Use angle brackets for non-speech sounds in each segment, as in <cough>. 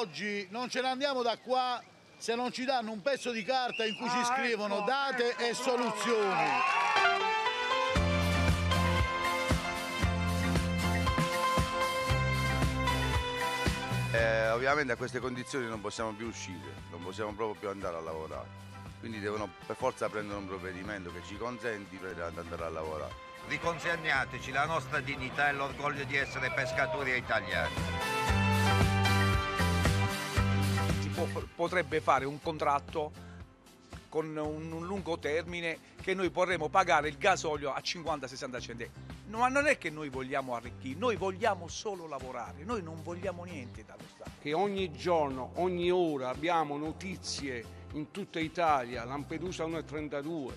oggi non ce ne andiamo da qua se non ci danno un pezzo di carta in cui ah, ci ecco. scrivono ecco, date ecco, e soluzioni. Eh, ovviamente a queste condizioni non possiamo più uscire, non possiamo proprio più andare a lavorare, quindi devono per forza prendere un provvedimento che ci consenti di andare a lavorare. Riconsegnateci la nostra dignità e l'orgoglio di essere pescatori italiani potrebbe fare un contratto con un, lungo termine che noi vorremmo pagare il gasolio a 50-60 centesimi. No, ma non è che noi vogliamo arricchire, noi vogliamo solo lavorare, noi non vogliamo niente dallo Stato. Che ogni giorno, ogni ora abbiamo notizie in tutta Italia, Lampedusa 1,32,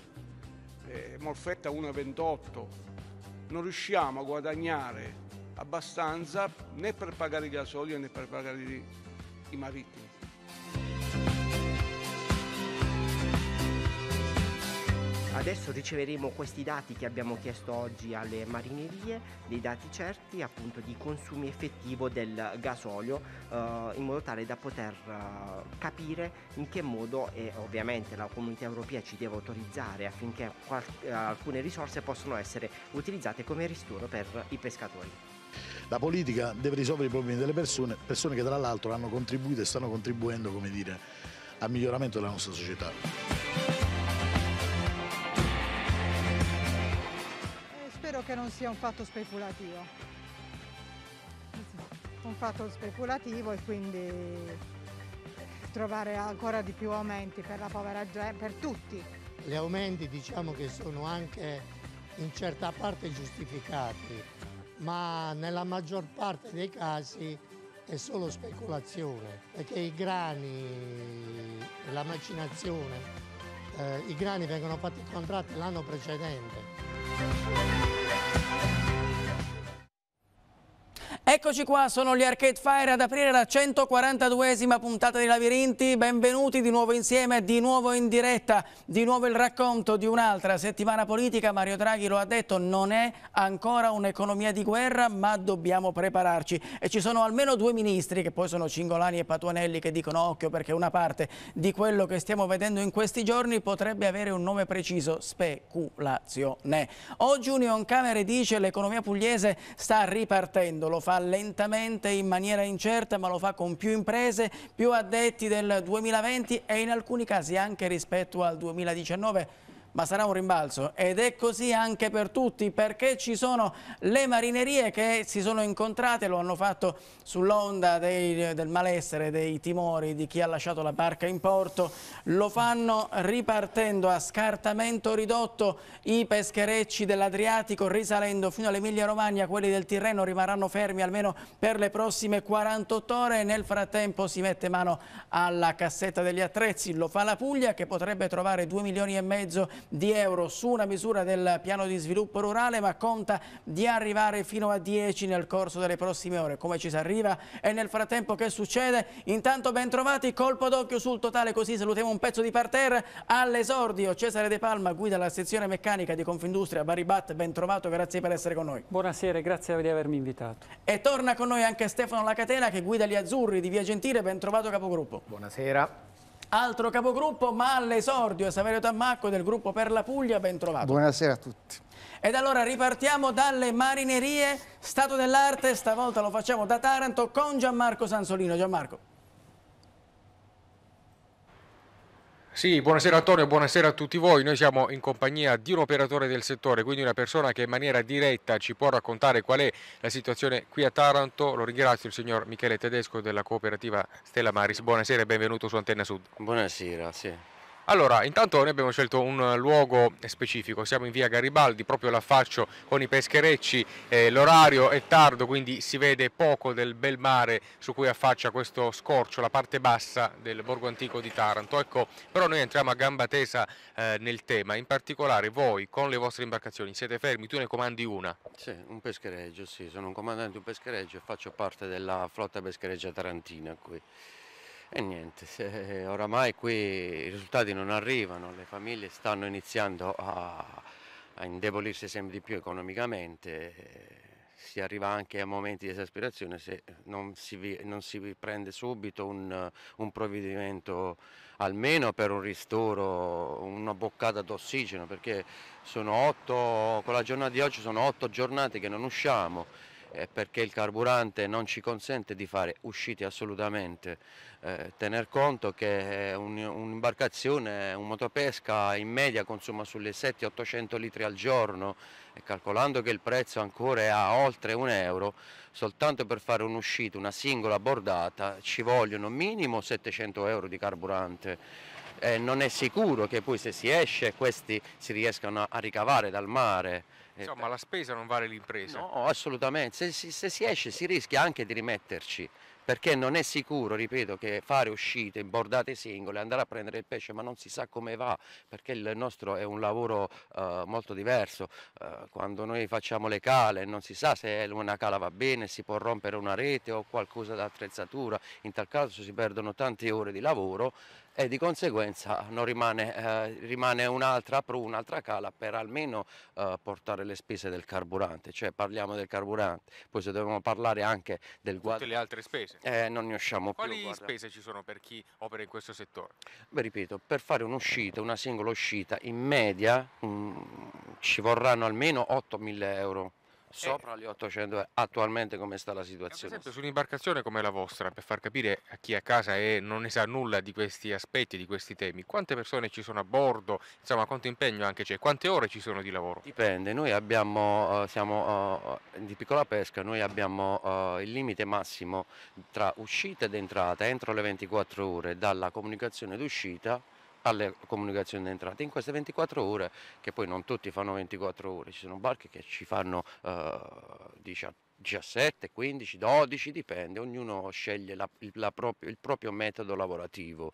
eh, Molfetta 1,28, non riusciamo a guadagnare abbastanza né per pagare il gasolio né per pagare i marittimi. Adesso riceveremo questi dati che abbiamo chiesto oggi alle marinerie, dei dati certi appunto di consumi effettivo del gasolio eh, in modo tale da poter eh, capire in che modo e ovviamente la comunità europea ci deve autorizzare affinché alcune risorse possano essere utilizzate come ristoro per i pescatori. La politica deve risolvere i problemi delle persone, persone che tra l'altro hanno contribuito e stanno contribuendo come dire, al miglioramento della nostra società. che non sia un fatto speculativo. Un fatto speculativo e quindi eh, trovare ancora di più aumenti per la povera gente, per tutti. Gli aumenti diciamo che sono anche in certa parte giustificati, ma nella maggior parte dei casi è solo speculazione, perché i grani, la macinazione, eh, i grani vengono fatti contratti l'anno precedente. Eccoci qua, sono gli Arcade Fire ad aprire la 142esima puntata di Labirinti. Benvenuti di nuovo insieme, di nuovo in diretta, di nuovo il racconto di un'altra settimana politica. Mario Draghi lo ha detto, non è ancora un'economia di guerra, ma dobbiamo prepararci. E ci sono almeno due ministri, che poi sono Cingolani e Patuanelli, che dicono occhio perché una parte di quello che stiamo vedendo in questi giorni potrebbe avere un nome preciso, speculazione. Oggi Union Camere dice che l'economia pugliese sta ripartendo, lo fa lentamente in maniera incerta ma lo fa con più imprese, più addetti del 2020 e in alcuni casi anche rispetto al 2019 ma sarà un rimbalzo ed è così anche per tutti perché ci sono le marinerie che si sono incontrate, lo hanno fatto sull'onda del malessere, dei timori di chi ha lasciato la barca in porto, lo fanno ripartendo a scartamento ridotto i pescherecci dell'Adriatico risalendo fino all'Emilia Romagna, quelli del Tirreno rimarranno fermi almeno per le prossime 48 ore, nel frattempo si mette mano alla cassetta degli attrezzi, lo fa la Puglia che potrebbe trovare 2 milioni e mezzo di di euro su una misura del piano di sviluppo rurale ma conta di arrivare fino a 10 nel corso delle prossime ore. Come ci si arriva e nel frattempo che succede? Intanto ben trovati, colpo d'occhio sul totale così salutiamo un pezzo di parterre all'esordio. Cesare De Palma guida la sezione meccanica di Confindustria Baribat, ben trovato, grazie per essere con noi. Buonasera, grazie di avermi invitato. E torna con noi anche Stefano Lacatena che guida gli Azzurri di Via Gentile, ben trovato capogruppo. Buonasera altro capogruppo, ma all'esordio Saverio Tammacco del gruppo per la Puglia, ben trovato. Buonasera a tutti. Ed allora ripartiamo dalle marinerie, stato dell'arte, stavolta lo facciamo da Taranto con Gianmarco Sansolino. Gianmarco. Sì, buonasera Antonio, buonasera a tutti voi. Noi siamo in compagnia di un operatore del settore, quindi una persona che in maniera diretta ci può raccontare qual è la situazione qui a Taranto. Lo ringrazio il signor Michele Tedesco della cooperativa Stella Maris. Buonasera e benvenuto su Antenna Sud. Buonasera, sì. Allora, intanto noi abbiamo scelto un luogo specifico, siamo in via Garibaldi, proprio l'affaccio con i pescherecci, eh, l'orario è tardo quindi si vede poco del bel mare su cui affaccia questo scorcio, la parte bassa del borgo antico di Taranto. Ecco, però noi entriamo a gamba tesa eh, nel tema, in particolare voi con le vostre imbarcazioni siete fermi, tu ne comandi una? Sì, un peschereggio, sì, sono un comandante di un peschereggio e faccio parte della flotta peschereggia tarantina qui. E niente, oramai qui i risultati non arrivano, le famiglie stanno iniziando a, a indebolirsi sempre di più economicamente, si arriva anche a momenti di esasperazione se non si, non si prende subito un, un, provvedimento almeno per un ristoro, una boccata d'ossigeno, perché sono otto, con la giornata di oggi sono otto giornate che non usciamo perché il carburante non ci consente di fare uscite assolutamente. Eh, tener conto che un'imbarcazione, un motopesca in media consuma sulle 700-800 litri al giorno e calcolando che il prezzo ancora è a oltre un euro, soltanto per fare un'uscita, una singola bordata, ci vogliono minimo 700 euro di carburante. Eh, non è sicuro che poi se si esce questi si riescano a ricavare dal mare. Eh, Insomma, eh. la spesa non vale l'impresa. No, assolutamente. Se, se, se, si esce si rischia anche di rimetterci, perché non è sicuro, ripeto, che fare uscite, bordate singole, andare a prendere il pesce, ma non si sa come va, perché il nostro è un lavoro uh, molto diverso. Uh, quando noi facciamo le cale non si sa se una cala va bene, si può rompere una rete o qualcosa d'attrezzatura. In tal caso si perdono tante ore di lavoro e di conseguenza rimane, eh, rimane un'altra pru, un'altra cala per almeno eh, portare le spese del carburante, cioè parliamo del carburante, poi se dobbiamo parlare anche del guadagno... Tutte le altre spese? Eh, non ne usciamo Quali più. Quali spese ci sono per chi opera in questo settore? Beh, ripeto, per fare un'uscita, una singola uscita, in media mh, mm, ci vorranno almeno 8.000 euro sopra eh. gli 800 euro. Eh, attualmente come sta la situazione? Per esempio, su un'imbarcazione come la vostra, per far capire a chi è a casa e non ne sa nulla di questi aspetti, di questi temi, quante persone ci sono a bordo, insomma quanto impegno anche c'è, quante ore ci sono di lavoro? Dipende, noi abbiamo, eh, siamo di piccola pesca, noi abbiamo il limite massimo tra uscita ed entrata, entro le 24 ore dalla comunicazione d'uscita alle comunicazioni d'entrata in queste 24 ore che poi non tutti fanno 24 ore ci sono barche che ci fanno eh, 17 15 12 dipende ognuno sceglie la, la proprio, il proprio metodo lavorativo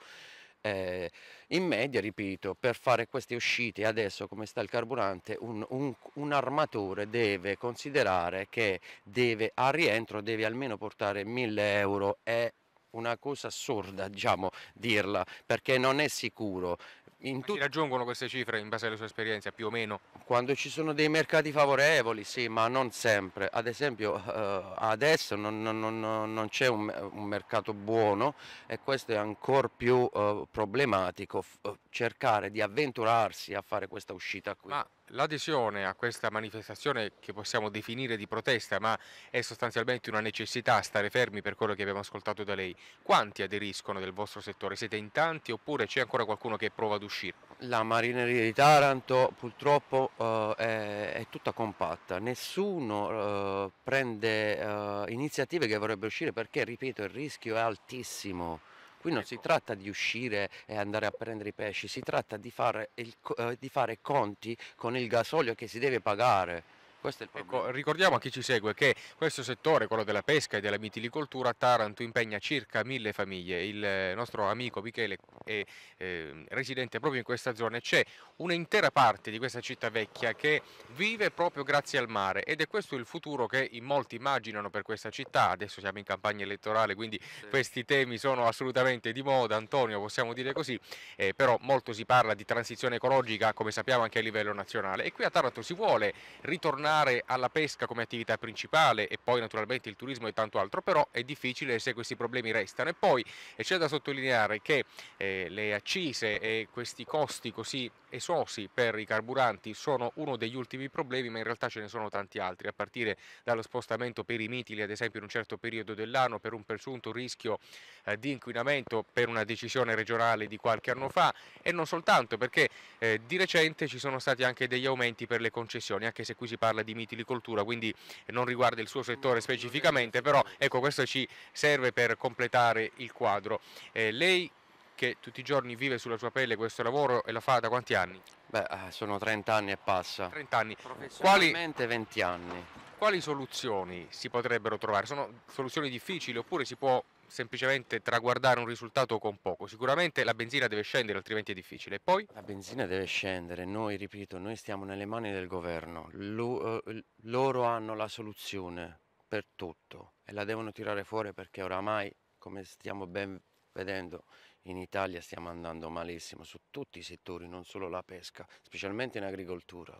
eh, in media, ripeto, per fare queste uscite adesso come sta il carburante, un, un, un, armatore deve considerare che deve, a rientro deve almeno portare 1000 euro e una cosa assurda, diciamo, dirla, perché non è sicuro. In tut... Si raggiungono queste cifre in base alla sua esperienza, più o meno? Quando ci sono dei mercati favorevoli, sì, ma non sempre. Ad esempio, eh, adesso non, non, non, non c'è un, un, mercato buono e questo è ancora più eh, problematico, cercare di avventurarsi a fare questa uscita qui. Ma l'adesione a questa manifestazione che possiamo definire di protesta, ma è sostanzialmente una necessità stare fermi per quello che abbiamo ascoltato da lei. Quanti aderiscono del vostro settore? Siete in tanti oppure c'è ancora qualcuno che prova ad uscire? La marineria di Taranto purtroppo eh, è, è, tutta compatta, nessuno eh, prende eh, iniziative che vorrebbe uscire perché, ripeto, il rischio è altissimo. Qui non ecco. si tratta di uscire e andare a prendere i pesci, si tratta di fare, il, eh, di fare conti con il gasolio che si deve pagare. Questo è il Ecco, ricordiamo a chi ci segue che questo settore, quello della pesca e della mitilicoltura, a Taranto impegna circa mille famiglie. Il eh, nostro amico Michele è eh, residente proprio in questa zona e c'è un'intera parte di questa città vecchia che vive proprio grazie al mare ed è questo il futuro che in molti immaginano per questa città. Adesso siamo in campagna elettorale, quindi sì. questi temi sono assolutamente di moda, Antonio, possiamo dire così, eh, però molto si parla di transizione ecologica, come sappiamo anche a livello nazionale e qui a Taranto si vuole ritornare tornare alla pesca come attività principale e poi naturalmente il turismo e tanto altro, però è difficile se questi problemi restano. E poi eh, c'è da sottolineare che eh, le accise e questi costi così esosi per i carburanti sono uno degli ultimi problemi, ma in realtà ce ne sono tanti altri, a partire dallo spostamento per i mitili, ad esempio in un certo periodo dell'anno, per un presunto rischio eh, di inquinamento per una decisione regionale di qualche anno fa e non soltanto perché eh, di recente ci sono stati anche degli aumenti per le concessioni, anche se qui si parla parla di mitilicoltura, quindi non riguarda il suo settore specificamente, però ecco questo ci serve per completare il quadro. Eh, lei che tutti i giorni vive sulla sua pelle questo lavoro e la fa da quanti anni? Beh, eh, sono 30 anni e passa. 30 anni. Professionalmente Quali... 20 anni. Quali soluzioni si potrebbero trovare? Sono soluzioni difficili oppure si può semplicemente traguardare un risultato con poco. Sicuramente la benzina deve scendere, altrimenti è difficile. poi? La benzina deve scendere. Noi, ripeto, noi stiamo nelle mani del governo. Lo, eh, loro hanno la soluzione per tutto e la devono tirare fuori perché oramai, come stiamo ben vedendo, in Italia stiamo andando malissimo su tutti i settori, non solo la pesca, specialmente in agricoltura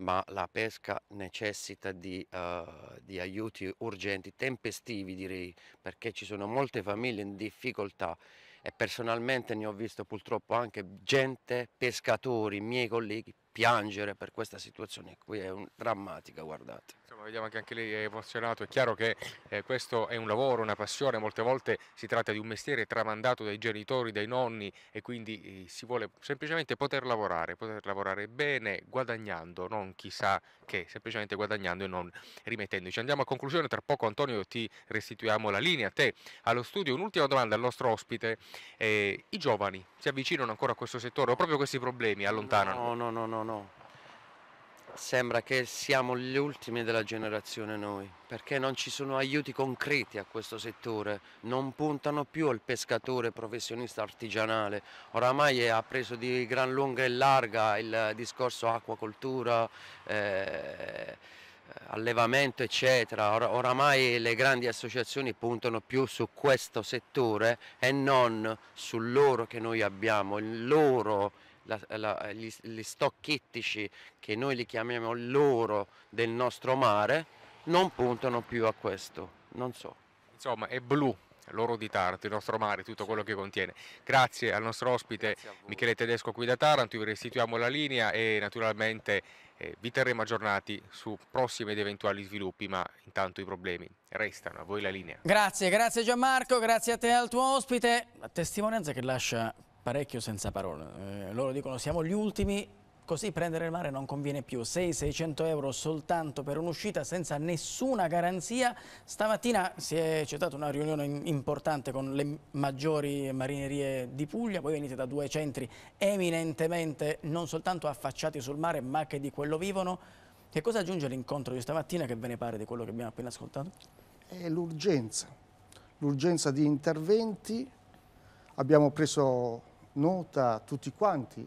ma la pesca necessita di, uh, di, aiuti urgenti, tempestivi direi, perché ci sono molte famiglie in difficoltà e personalmente ne ho visto purtroppo anche gente, pescatori, miei colleghi, piangere per questa situazione qui, è un, drammatica, guardate. Insomma, vediamo che anche lei è emozionato, è chiaro che eh, questo è un lavoro, una passione, molte volte si tratta di un mestiere tramandato dai genitori, dai nonni e quindi eh, si vuole semplicemente poter lavorare, poter lavorare bene, guadagnando, non chissà che, semplicemente guadagnando e non rimettendoci. Andiamo a conclusione, tra poco Antonio ti restituiamo la linea, a te allo studio. Un'ultima domanda al nostro ospite, eh, i giovani si avvicinano ancora a questo settore o proprio questi problemi allontanano? No, no, no. no no, Sembra che siamo gli ultimi della generazione noi, perché non ci sono aiuti concreti a questo settore, non puntano più al pescatore professionista artigianale. Oramai ha preso di gran lunga e larga il discorso acquacoltura, eh, allevamento eccetera. Or oramai le grandi associazioni puntano più su questo settore e non su loro che noi abbiamo, il loro la, la, gli, gli stocchettici che noi li chiamiamo l'oro del nostro mare, non puntano più a questo. Non so. Insomma, è blu l'oro di Taranto, il nostro mare, tutto quello che contiene. Grazie al nostro ospite Michele Tedesco qui da Taranto, vi restituiamo la linea e naturalmente eh, vi terremo aggiornati su prossimi ed eventuali sviluppi, ma intanto i problemi restano, a voi la linea. Grazie, grazie Gianmarco, grazie a te al tuo ospite, la testimonianza che lascia parecchio senza parole. Eh, loro dicono siamo gli ultimi, così prendere il mare non conviene più. 6-600 euro soltanto per un'uscita senza nessuna garanzia. Stamattina si è accettata una riunione importante con le maggiori marinerie di Puglia. Voi venite da due centri eminentemente non soltanto affacciati sul mare ma che di quello vivono. Che cosa aggiunge l'incontro di stamattina che ve ne pare di quello che abbiamo appena ascoltato? È l'urgenza, l'urgenza di interventi. Abbiamo preso nota tutti quanti,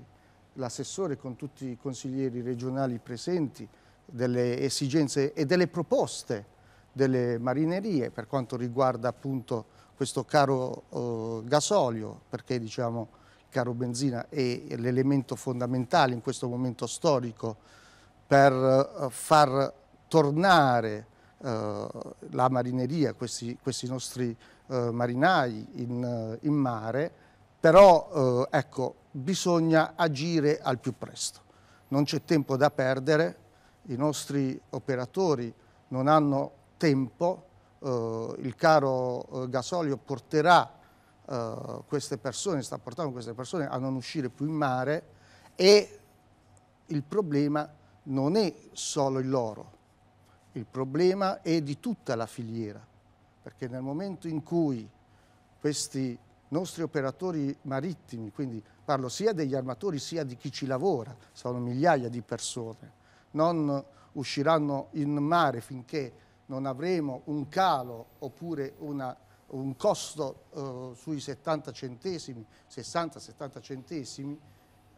l'assessore con tutti i consiglieri regionali presenti, delle esigenze e delle proposte delle marinerie per quanto riguarda appunto questo caro eh, gasolio, perché diciamo caro benzina è l'elemento fondamentale in questo momento storico per eh, far tornare eh, la marineria, questi, questi nostri eh, marinai in, eh, in mare, però eh, ecco, bisogna agire al più presto, non c'è tempo da perdere, i nostri operatori non hanno tempo, eh, il caro eh, gasolio porterà eh, queste persone, sta portando queste persone a non uscire più in mare e il problema non è solo il loro, il problema è di tutta la filiera, perché nel momento in cui questi nostri operatori marittimi, quindi parlo sia degli armatori sia di chi ci lavora, sono migliaia di persone, non usciranno in mare finché non avremo un calo oppure una, un costo eh, sui 70 centesimi, 60-70 centesimi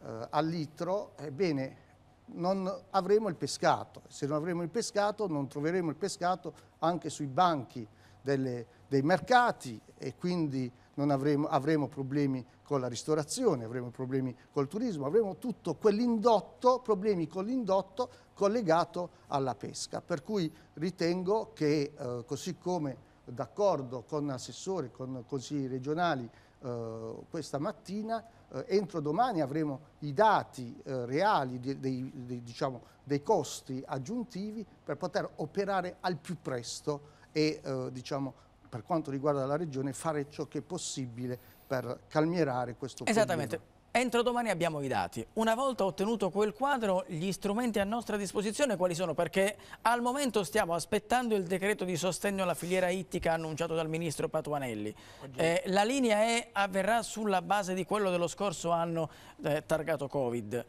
eh, al litro, ebbene non avremo il pescato. Se non avremo il pescato non troveremo il pescato anche sui banchi delle, dei mercati e quindi avremo, avremo problemi con la ristorazione, avremo problemi col turismo, avremo tutto quell'indotto, problemi con l'indotto collegato alla pesca. Per cui ritengo che eh, così come d'accordo con assessori, con consigli regionali eh, questa mattina, eh, entro domani avremo i dati eh, reali di, dei, dei, diciamo, dei costi aggiuntivi per poter operare al più presto e eh, diciamo, per quanto riguarda la Regione, fare ciò che è possibile per calmierare questo Esattamente. problema. Esattamente. Entro domani abbiamo i dati. Una volta ottenuto quel quadro, gli strumenti a nostra disposizione quali sono? Perché al momento stiamo aspettando il decreto di sostegno alla filiera ittica annunciato dal ministro Patuanelli. Eh, la linea E avverrà sulla base di quello dello scorso anno eh, targato Covid.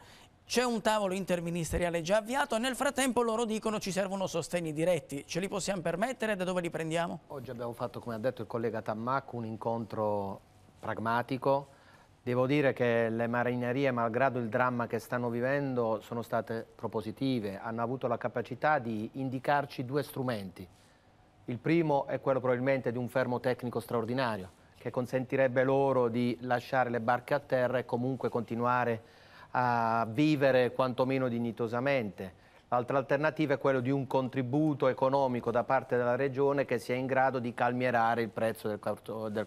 C'è un tavolo interministeriale già avviato e nel frattempo loro dicono ci servono sostegni diretti. Ce li possiamo permettere? Da dove li prendiamo? Oggi abbiamo fatto, come ha detto il collega Tammac, un incontro pragmatico. Devo dire che le marinerie, malgrado il dramma che stanno vivendo, sono state propositive, hanno avuto la capacità di indicarci due strumenti. Il primo è quello probabilmente di un fermo tecnico straordinario, che consentirebbe loro di lasciare le barche a terra e comunque continuare a a vivere quantomeno dignitosamente. L'altra alternativa è quella di un contributo economico da parte della Regione che sia in grado di calmierare il prezzo del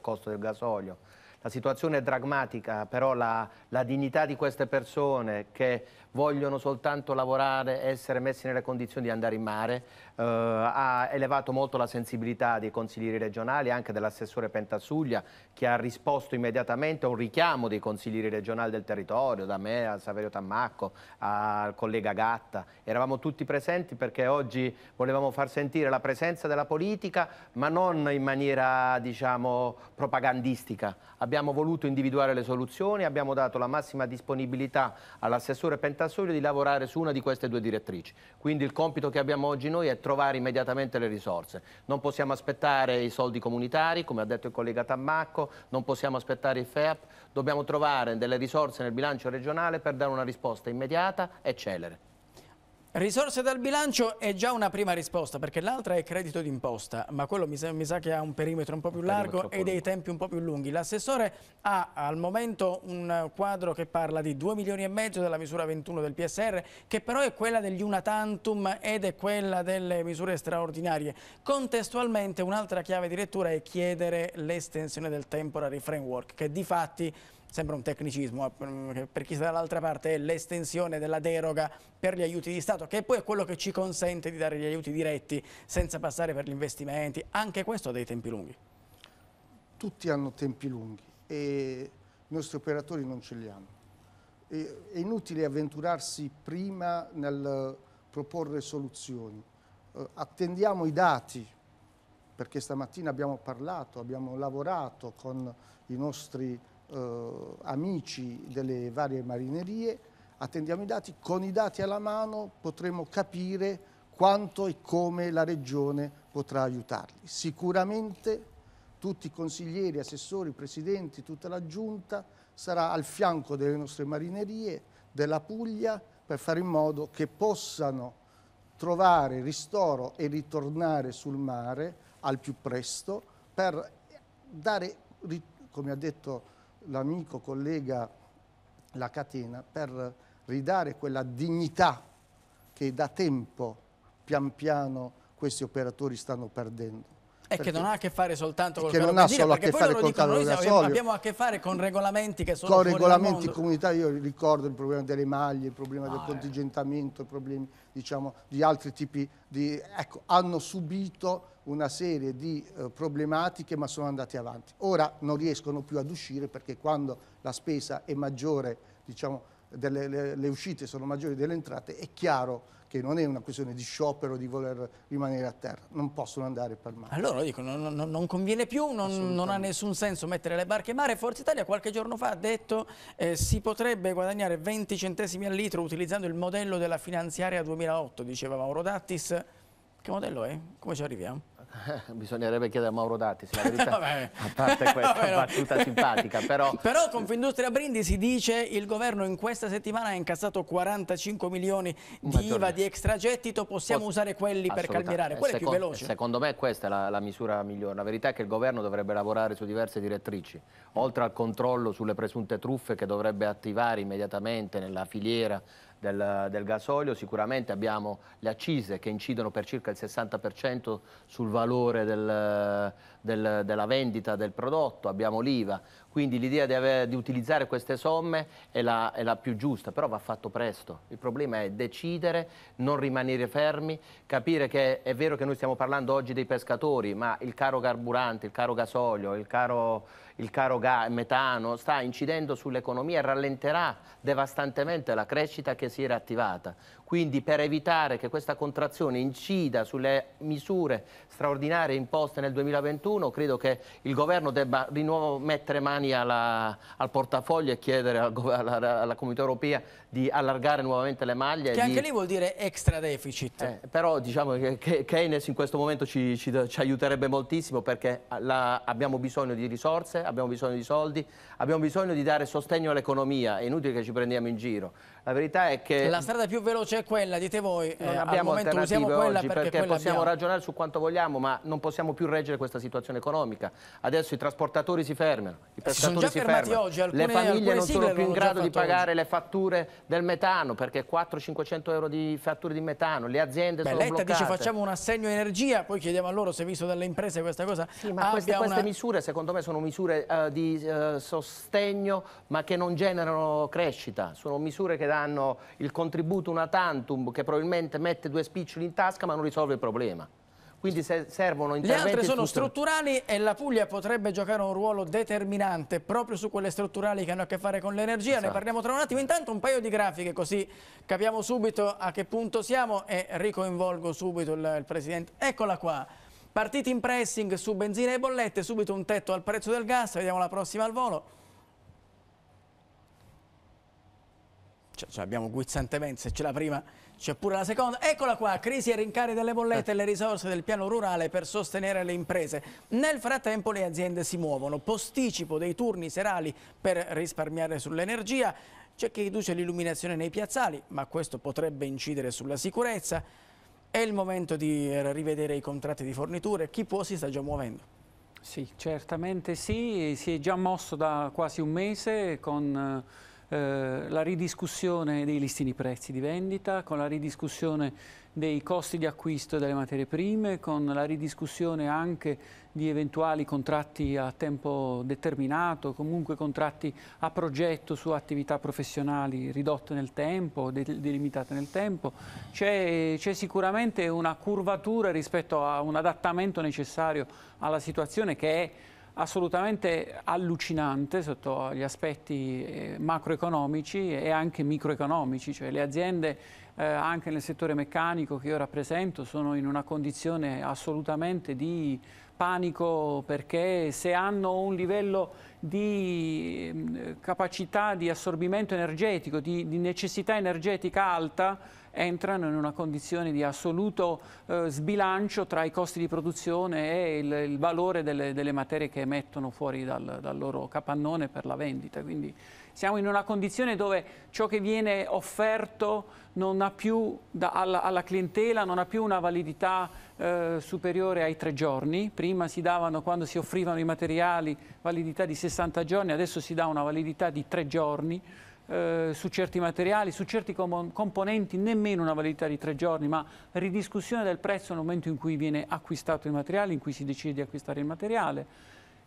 costo del gasolio. La situazione è drammatica, però la, la dignità di queste persone che vogliono soltanto lavorare, essere messi nelle condizioni di andare in mare, eh, ha elevato molto la sensibilità dei consiglieri regionali, anche dell'assessore Pentasuglia, che ha risposto immediatamente a un richiamo dei consiglieri regionali del territorio, da me a Saverio Tammacco, al collega Gatta. Eravamo tutti presenti perché oggi volevamo far sentire la presenza della politica, ma non in maniera, diciamo, propagandistica. Abbiamo voluto individuare le soluzioni, abbiamo dato la massima disponibilità all'assessore Pentasoglio di lavorare su una di queste due direttrici. Quindi il compito che abbiamo oggi noi è trovare immediatamente le risorse. Non possiamo aspettare i soldi comunitari, come ha detto il collega Tammacco, non possiamo aspettare il FEAP, dobbiamo trovare delle risorse nel bilancio regionale per dare una risposta immediata e celere. Risorse dal bilancio è già una prima risposta perché l'altra è credito d'imposta ma quello mi sa, mi sa, che ha un perimetro un po' più largo e dei lungo. tempi un po' più lunghi. L'assessore ha al momento un quadro che parla di 2 milioni e mezzo della misura 21 del PSR che però è quella degli una tantum ed è quella delle misure straordinarie. Contestualmente un'altra chiave di lettura è chiedere l'estensione del temporary framework che di fatti sembra un tecnicismo, eh, per chi sta dall'altra parte è l'estensione della deroga per gli aiuti di Stato, che poi è quello che ci consente di dare gli aiuti diretti senza passare per gli investimenti, anche questo ha dei tempi lunghi. Tutti hanno tempi lunghi e i nostri operatori non ce li hanno. È inutile avventurarsi prima nel proporre soluzioni. Eh, attendiamo i dati, perché stamattina abbiamo parlato, abbiamo lavorato con i nostri operatori eh, amici delle varie marinerie, attendiamo i dati, con i dati alla mano potremo capire quanto e come la Regione potrà aiutarli. Sicuramente tutti i consiglieri, assessori, presidenti, tutta la giunta sarà al fianco delle nostre marinerie, della Puglia, per fare in modo che possano trovare ristoro e ritornare sul mare al più presto per dare, come ha detto l'amico collega La Catena per ridare quella dignità che da tempo pian piano questi operatori stanno perdendo. E che non ha a che fare soltanto con che non ha solo a che fare con il calorgasorio. Noi abbiamo a che fare con regolamenti che sono con regolamenti comunitari, io ricordo il problema delle maglie, il problema ah, del eh. contingentamento, i problemi diciamo, di altri tipi di... Ecco, hanno subito una serie di eh, problematiche ma sono andati avanti. Ora non riescono più ad uscire perché quando la spesa è maggiore, diciamo, delle, le, le uscite sono maggiori delle entrate, è chiaro che non è una questione di sciopero, di voler rimanere a terra, non possono andare per mare. Allora dico, non, non, non conviene più, non, non, ha nessun senso mettere le barche in mare. Forza Italia qualche giorno fa ha detto eh, si potrebbe guadagnare 20 centesimi al litro utilizzando il modello della finanziaria 2008, diceva Mauro Dattis. Che modello è? Come ci arriviamo? <laughs> bisognerebbe chiedere a Mauro Datti, se la <laughs> verità, a parte questa <laughs> battuta simpatica. Però... però Confindustria Brindisi dice il governo in questa settimana ha incassato 45 milioni di IVA di extragettito, possiamo Posso... usare quelli per calmierare, quello è più veloce. Secondo me questa è la, la misura migliore, la verità è che il governo dovrebbe lavorare su diverse direttrici, oltre al controllo sulle presunte truffe che dovrebbe attivare immediatamente nella filiera del, del, gasolio, sicuramente abbiamo le accise che incidono per circa il 60% sul valore del, del, della vendita del prodotto, abbiamo l'IVA, quindi l'idea di, di, utilizzare queste somme è la, è la, più giusta, però va fatto presto. Il problema è decidere, non rimanere fermi, capire che è vero che noi stiamo parlando oggi dei pescatori, ma il caro carburante, il caro gasolio, il caro, il caro ga metano sta incidendo sull'economia e rallenterà devastantemente la crescita che si era attivata. Quindi per evitare che questa contrazione incida sulle misure straordinarie imposte nel 2021, credo che il governo debba di nuovo mettere mani alla, al portafoglio e chiedere al, alla, alla, Comunità Europea di allargare nuovamente le maglie. Che anche lì vuol dire extra deficit. Eh, però diciamo che Keynes in questo momento ci, ci, ci aiuterebbe moltissimo perché la, abbiamo bisogno di risorse, abbiamo bisogno di soldi, abbiamo bisogno di dare sostegno all'economia, è inutile che ci prendiamo in giro. La verità è che... La strada più veloce è quella, dite voi. Non eh, abbiamo al alternative oggi perché, perché possiamo abbiamo. ragionare su quanto vogliamo, ma non possiamo più reggere questa situazione economica. Adesso i trasportatori si fermano, i pescatori si fermano, oggi, alcune, le famiglie non sono più in grado di pagare oggi. le fatture del metano, perché 400-500 euro di fatture di metano, le aziende Beh, sono Letta bloccate. dice facciamo un assegno energia, poi chiediamo a loro se visto dalle imprese questa cosa... Sì, ma ah, queste, queste una... misure secondo me sono misure uh, di uh, sostegno, ma che non generano crescita, sono misure che daranno il contributo una tantum che probabilmente mette due spiccioli in tasca ma non risolve il problema quindi se servono interventi... Le altre sono strutturali e la Puglia potrebbe giocare un ruolo determinante proprio su quelle strutturali che hanno a che fare con l'energia, esatto. ne parliamo tra un attimo, intanto un paio di grafiche così capiamo subito a che punto siamo e ricoinvolgo subito il, il Presidente, eccola qua. Partiti in pressing su benzina e bollette, subito un tetto al prezzo del gas, vediamo la prossima al volo. cioè, cioè abbiamo Guizzanteven, se c'è la prima c'è pure la seconda. Eccola qua, crisi e rincari delle bollette e le risorse del piano rurale per sostenere le imprese. Nel frattempo le aziende si muovono, posticipo dei turni serali per risparmiare sull'energia, c'è chi riduce l'illuminazione nei piazzali, ma questo potrebbe incidere sulla sicurezza. È il momento di rivedere i contratti di forniture, chi può si sta già muovendo. Sì, certamente sì, si è già mosso da quasi un mese con eh, eh, la ridiscussione dei listini prezzi di vendita, con la ridiscussione dei costi di acquisto delle materie prime, con la ridiscussione anche di eventuali contratti a tempo determinato, comunque contratti a progetto su attività professionali ridotte nel tempo, delimitate nel tempo. C'è sicuramente una curvatura rispetto a un adattamento necessario alla situazione che è assolutamente allucinante sotto gli aspetti eh, macroeconomici e anche microeconomici, cioè le aziende eh, anche nel settore meccanico che io rappresento sono in una condizione assolutamente di panico perché se hanno un livello di mm, capacità di assorbimento energetico, di, di necessità energetica alta, entrano in una condizione di assoluto eh, sbilancio tra i costi di produzione e il, il valore delle, delle, materie che emettono fuori dal, dal loro capannone per la vendita. Quindi siamo in una condizione dove ciò che viene offerto non ha più da, alla, alla, clientela non ha più una validità eh, superiore ai tre giorni. Prima si davano, quando si offrivano i materiali, validità di 60 giorni, adesso si dà una validità di tre giorni. Eh, su certi materiali, su certi componenti, nemmeno una validità di tre giorni, ma ridiscussione del prezzo nel momento in cui viene acquistato il materiale, in cui si decide di acquistare il materiale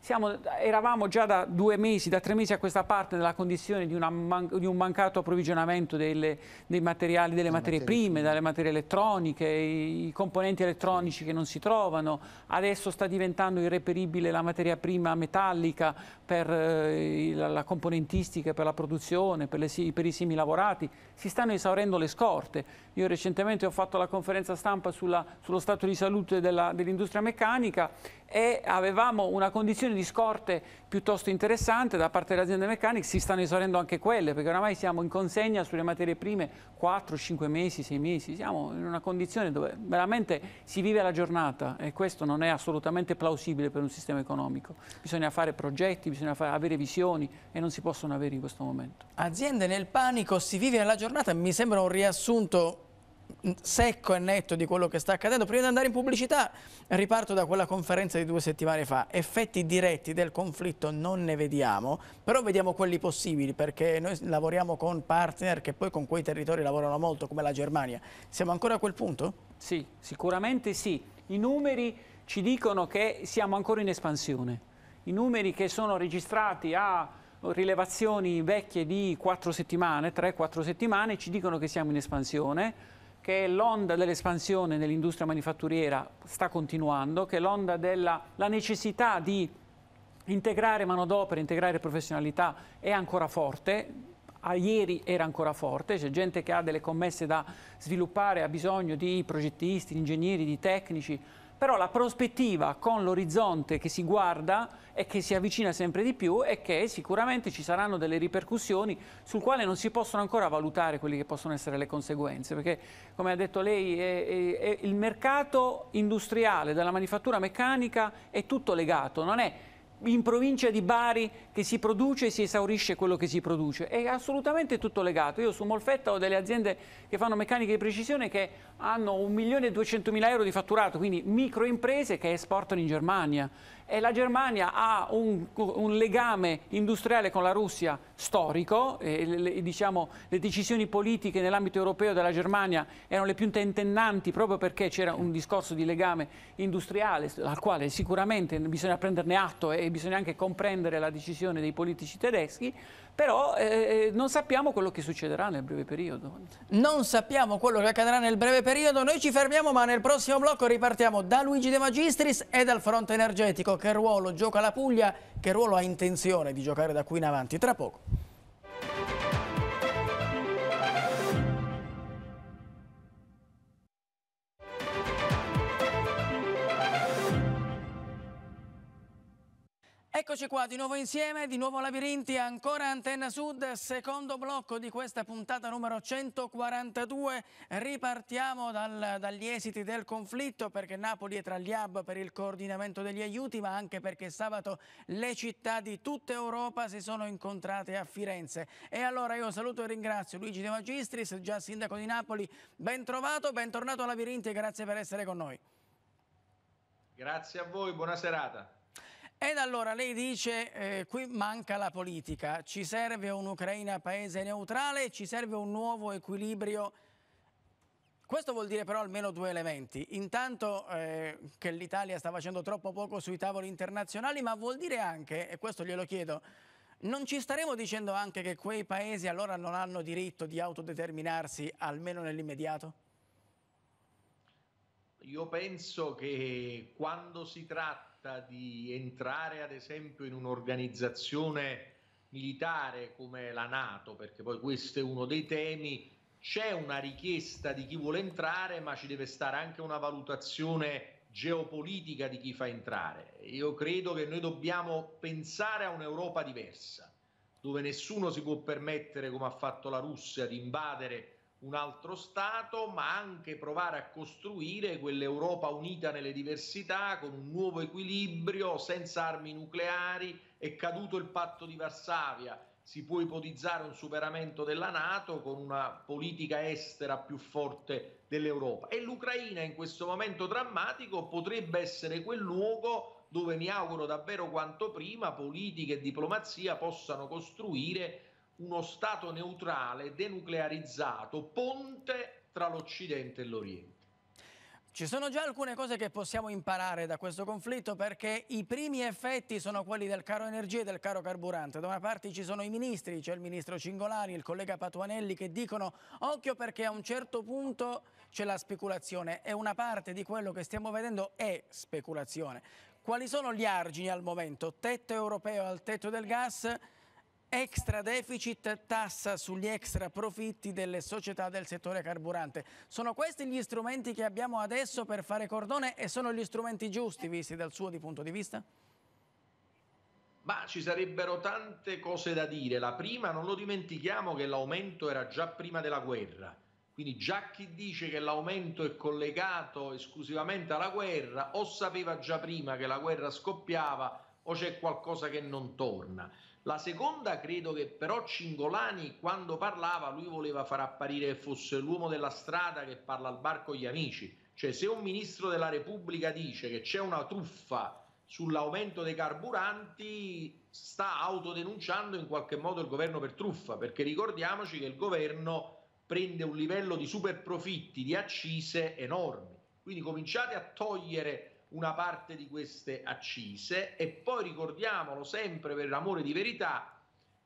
siamo, eravamo già da due mesi, da tre mesi a questa parte nella condizione di, man, di un mancato approvvigionamento delle, dei materiali, delle materie, materie prime, dalle materie elettroniche, i, i, componenti elettronici che non si trovano. Adesso sta diventando irreperibile la materia prima metallica per eh, la, la, componentistica, per la produzione, per, le, per i simi lavorati. Si stanno esaurendo le scorte. Io recentemente ho fatto la conferenza stampa sulla, sullo stato di salute dell'industria dell meccanica e avevamo una condizione di scorte piuttosto interessante da parte dell'azienda Mechanics, si stanno esaurendo anche quelle, perché oramai siamo in consegna sulle materie prime 4, 5 mesi, 6 mesi, siamo in una condizione dove veramente si vive la giornata e questo non è assolutamente plausibile per un sistema economico. Bisogna fare progetti, bisogna fare, avere visioni e non si possono avere in questo momento. Aziende nel panico, si vive la giornata, mi sembra un riassunto secco e netto di quello che sta accadendo. Prima di andare in pubblicità riparto da quella conferenza di due settimane fa. Effetti diretti del conflitto non ne vediamo, però vediamo quelli possibili perché noi lavoriamo con partner che poi con quei territori lavorano molto come la Germania. Siamo ancora a quel punto? Sì, sicuramente sì. I numeri ci dicono che siamo ancora in espansione. I numeri che sono registrati a rilevazioni vecchie di 4 settimane, 3-4 settimane, ci dicono che siamo in espansione che l'onda dell'espansione nell'industria manifatturiera sta continuando, che l'onda della necessità di integrare manodopera, integrare professionalità è ancora forte, a ieri era ancora forte, c'è gente che ha delle commesse da sviluppare, ha bisogno di progettisti, di ingegneri, di tecnici, però la prospettiva con l'orizzonte che si guarda e che si avvicina sempre di più è che sicuramente ci saranno delle ripercussioni sul quale non si possono ancora valutare quelle che possono essere le conseguenze, perché come ha detto lei è, è, è il mercato industriale della manifattura meccanica è tutto legato, non è in provincia di Bari che si produce e si esaurisce quello che si produce. È assolutamente tutto legato. Io su Molfetta ho delle aziende che fanno meccanica di precisione che hanno 1.200.000 euro di fatturato, quindi microimprese che esportano in Germania e la Germania ha un, un, legame industriale con la Russia storico, e, le, diciamo, le decisioni politiche nell'ambito europeo della Germania erano le più tentennanti proprio perché c'era un discorso di legame industriale al quale sicuramente bisogna prenderne atto e bisogna anche comprendere la decisione dei politici tedeschi però eh, eh, non sappiamo quello che succederà nel breve periodo. Non sappiamo quello che accadrà nel breve periodo, noi ci fermiamo ma nel prossimo blocco ripartiamo da Luigi De Magistris e dal fronte energetico, che ruolo gioca la Puglia, che ruolo ha intenzione di giocare da qui in avanti, tra poco. Eccoci qua di nuovo insieme, di nuovo Labirinti, ancora Antenna Sud, secondo blocco di questa puntata numero 142. Ripartiamo dal, dagli esiti del conflitto perché Napoli è tra gli hub per il coordinamento degli aiuti ma anche perché sabato le città di tutta Europa si sono incontrate a Firenze. E allora io saluto e ringrazio Luigi De Magistris, già sindaco di Napoli, ben trovato, bentornato a Labirinti e grazie per essere con noi. Grazie a voi, buona serata. Ed allora lei dice eh, qui manca la politica, ci serve un'Ucraina paese neutrale, ci serve un nuovo equilibrio. Questo vuol dire però almeno due elementi. Intanto eh, che l'Italia sta facendo troppo poco sui tavoli internazionali, ma vuol dire anche, e questo glielo chiedo, non ci staremo dicendo anche che quei paesi allora non hanno diritto di autodeterminarsi, almeno nell'immediato? Io penso che quando si tratta tratta di entrare ad esempio in un'organizzazione militare come la Nato, perché poi questo è uno dei temi, c'è una richiesta di chi vuole entrare, ma ci deve stare anche una valutazione geopolitica di chi fa entrare. Io credo che noi dobbiamo pensare a un'Europa diversa, dove nessuno si può permettere, come ha fatto la Russia, di invadere un altro Stato, ma anche provare a costruire quell'Europa unita nelle diversità con un nuovo equilibrio, senza armi nucleari, è caduto il patto di Varsavia, si può ipotizzare un superamento della Nato con una politica estera più forte dell'Europa. E l'Ucraina in questo momento drammatico potrebbe essere quel luogo dove mi auguro davvero quanto prima politica e diplomazia possano costruire uno Stato neutrale, denuclearizzato, ponte tra l'Occidente e l'Oriente. Ci sono già alcune cose che possiamo imparare da questo conflitto perché i primi effetti sono quelli del caro energia e del caro carburante. Da una parte ci sono i ministri, c'è cioè il ministro Cingolani, il collega Patuanelli che dicono occhio perché a un certo punto c'è la speculazione e una parte di quello che stiamo vedendo è speculazione. Quali sono gli argini al momento? Tetto europeo al tetto del gas Extra deficit tassa sugli extra profitti delle società del settore carburante. Sono questi gli strumenti che abbiamo adesso per fare cordone e sono gli strumenti giusti visti dal suo di punto di vista? Ma ci sarebbero tante cose da dire. La prima, non lo dimentichiamo che l'aumento era già prima della guerra. Quindi già chi dice che l'aumento è collegato esclusivamente alla guerra o sapeva già prima che la guerra scoppiava o c'è qualcosa che non torna. La seconda credo che però Cingolani quando parlava lui voleva far apparire che fosse l'uomo della strada che parla al bar con gli amici, cioè se un ministro della Repubblica dice che c'è una truffa sull'aumento dei carburanti sta autodenunciando in qualche modo il governo per truffa, perché ricordiamoci che il governo prende un livello di super profitti, di accise enormi. Quindi cominciate a togliere una parte di queste accise e poi ricordiamolo sempre per l'amore di verità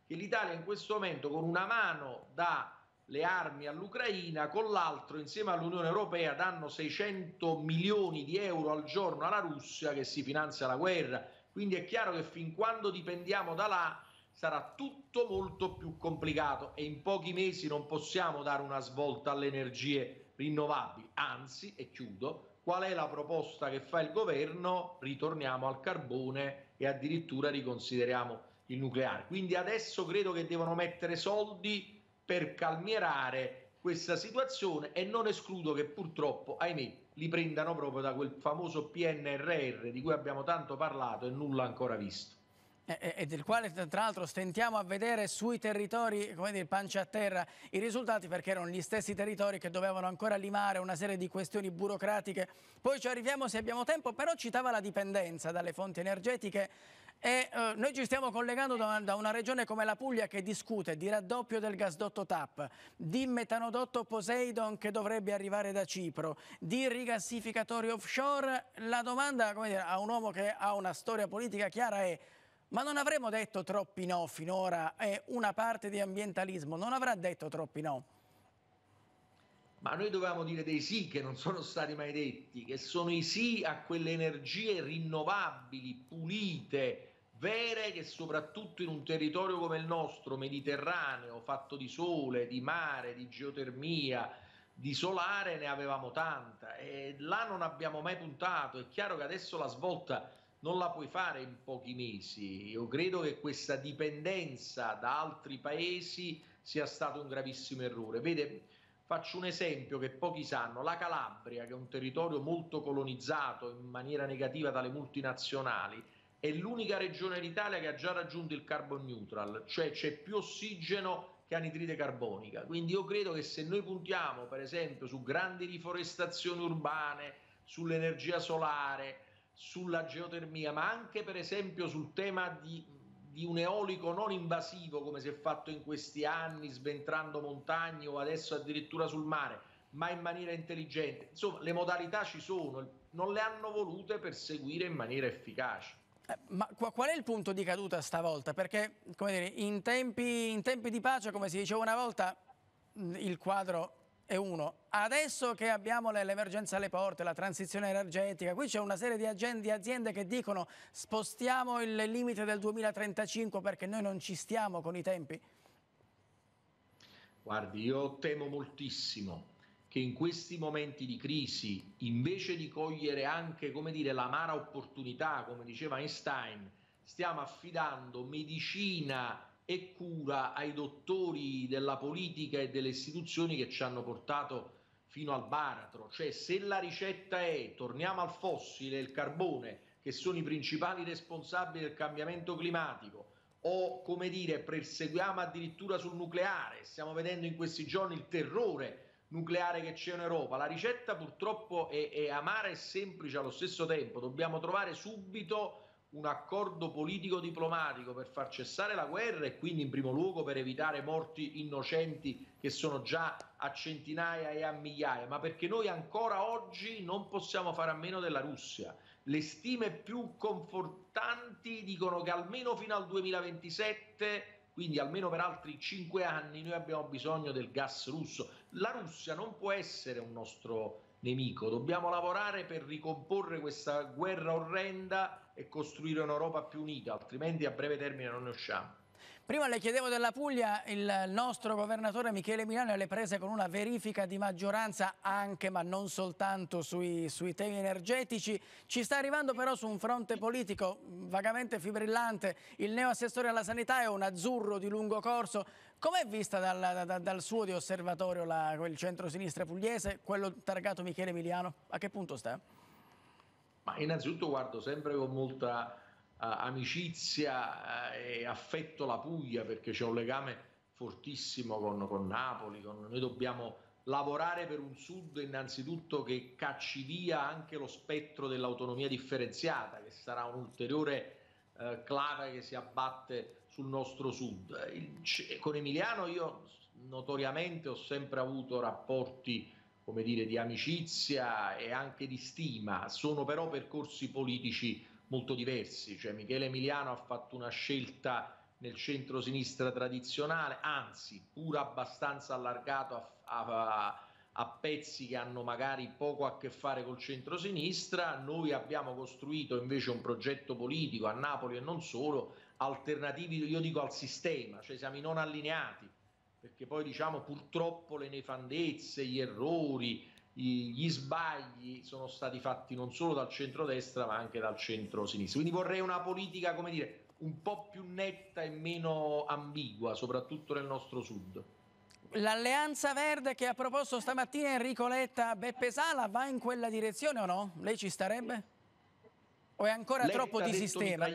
che l'Italia in questo momento con una mano dà le armi all'Ucraina, con l'altro insieme all'Unione Europea danno 600 milioni di euro al giorno alla Russia che si finanzia la guerra. Quindi è chiaro che fin quando dipendiamo da là sarà tutto molto più complicato e in pochi mesi non possiamo dare una svolta alle energie rinnovabili, anzi, e chiudo, qual è la proposta che fa il governo, ritorniamo al carbone e addirittura riconsideriamo il nucleare. Quindi adesso credo che devono mettere soldi per calmierare questa situazione e non escludo che purtroppo, ahimè, li prendano proprio da quel famoso PNRR di cui abbiamo tanto parlato e nulla ancora visto. Eh, eh, e del quale tra l'altro stentiamo a vedere sui territori come dire, pancia a terra i risultati perché erano gli stessi territori che dovevano ancora limare una serie di questioni burocratiche. Poi ci arriviamo se abbiamo tempo, però citava la dipendenza dalle fonti energetiche e eh, noi ci stiamo collegando da una, da una, regione come la Puglia che discute di raddoppio del gasdotto TAP, di metanodotto Poseidon che dovrebbe arrivare da Cipro, di rigassificatori offshore. La domanda come dire, a un uomo che ha una storia politica chiara è ma non avremo detto troppi no finora È eh, una parte di ambientalismo non avrà detto troppi no. Ma noi dovevamo dire dei sì che non sono stati mai detti, che sono i sì a quelle energie rinnovabili, pulite, vere, che soprattutto in un territorio come il nostro, mediterraneo, fatto di sole, di mare, di geotermia, di solare, ne avevamo tanta e là non abbiamo mai puntato. È chiaro che adesso la svolta non la puoi fare in pochi mesi. Io credo che questa dipendenza da altri paesi sia stato un gravissimo errore. Vede, faccio un esempio che pochi sanno, la Calabria, che è un territorio molto colonizzato in maniera negativa dalle multinazionali, è l'unica regione d'Italia che ha già raggiunto il carbon neutral, cioè c'è più ossigeno che anidride carbonica. Quindi io credo che se noi puntiamo, per esempio, su grandi riforestazioni urbane, sull'energia solare, sulla geotermia, ma anche per esempio sul tema di, di un eolico non invasivo come si è fatto in questi anni, sventrando montagne o adesso addirittura sul mare ma in maniera intelligente. Insomma, le modalità ci sono, non le hanno volute perseguire in maniera efficace. Eh, ma qual è il punto di caduta stavolta? Perché, come dire, in tempi, in tempi di pace, come si diceva una volta, il quadro è uno, adesso che abbiamo l'emergenza alle porte, la transizione energetica, qui c'è una serie di aziende che dicono spostiamo il limite del 2035 perché noi non ci stiamo con i tempi? Guardi, io temo moltissimo che in questi momenti di crisi, invece di cogliere anche, come dire, l'amara opportunità, come diceva Einstein, stiamo affidando medicina e cura ai dottori della politica e delle istituzioni che ci hanno portato fino al baratro. Cioè, se la ricetta è torniamo al fossile, il carbone, che sono i principali responsabili del cambiamento climatico, o come dire, perseguiamo addirittura sul nucleare, stiamo vedendo in questi giorni il terrore nucleare che c'è in Europa. La ricetta purtroppo è, è amara e semplice allo stesso tempo, dobbiamo trovare subito un accordo politico-diplomatico per far cessare la guerra e quindi in primo luogo per evitare morti innocenti che sono già a centinaia e a migliaia, ma perché noi ancora oggi non possiamo fare a meno della Russia. Le stime più confortanti dicono che almeno fino al 2027 quindi almeno per altri cinque anni noi abbiamo bisogno del gas russo. La Russia non può essere un nostro nemico, dobbiamo lavorare per ricomporre questa guerra orrenda e costruire un'Europa più unita, altrimenti a breve termine non ne usciamo. Prima le chiedevo della Puglia, il nostro governatore Michele Milano le prese con una verifica di maggioranza anche ma non soltanto sui, sui, temi energetici, ci sta arrivando però su un fronte politico vagamente fibrillante, il neo assessore alla sanità è un azzurro di lungo corso, com'è vista dal, da, dal, suo di osservatorio la, il centro-sinistra pugliese, quello targato Michele Milano, a che punto sta? Ma innanzitutto guardo sempre con molta uh, amicizia uh, e affetto la Puglia perché c'è un legame fortissimo con, con Napoli, con, noi dobbiamo lavorare per un sud innanzitutto che cacci via anche lo spettro dell'autonomia differenziata, che sarà un'ulteriore eh, clava che si abbatte sul nostro sud. Il, con Emiliano io notoriamente ho sempre avuto rapporti come dire, di amicizia e anche di stima, sono però percorsi politici molto diversi, cioè Michele Emiliano ha fatto una scelta nel centro-sinistra tradizionale, anzi pur abbastanza allargato a, a, a pezzi che hanno magari poco a che fare col centro-sinistra, noi abbiamo costruito invece un progetto politico a Napoli e non solo, alternativi, io dico al sistema, cioè siamo i non allineati, perché poi diciamo purtroppo le nefandezze, gli errori, gli sbagli sono stati fatti non solo dal centrodestra ma anche dal centro-sinistra. Quindi vorrei una politica, come dire, un po' più netta e meno ambigua, soprattutto nel nostro sud. L'alleanza verde che ha proposto stamattina Enrico Letta a Beppe Sala va in quella direzione o no? Lei ci starebbe? O è ancora Letta troppo di sistema?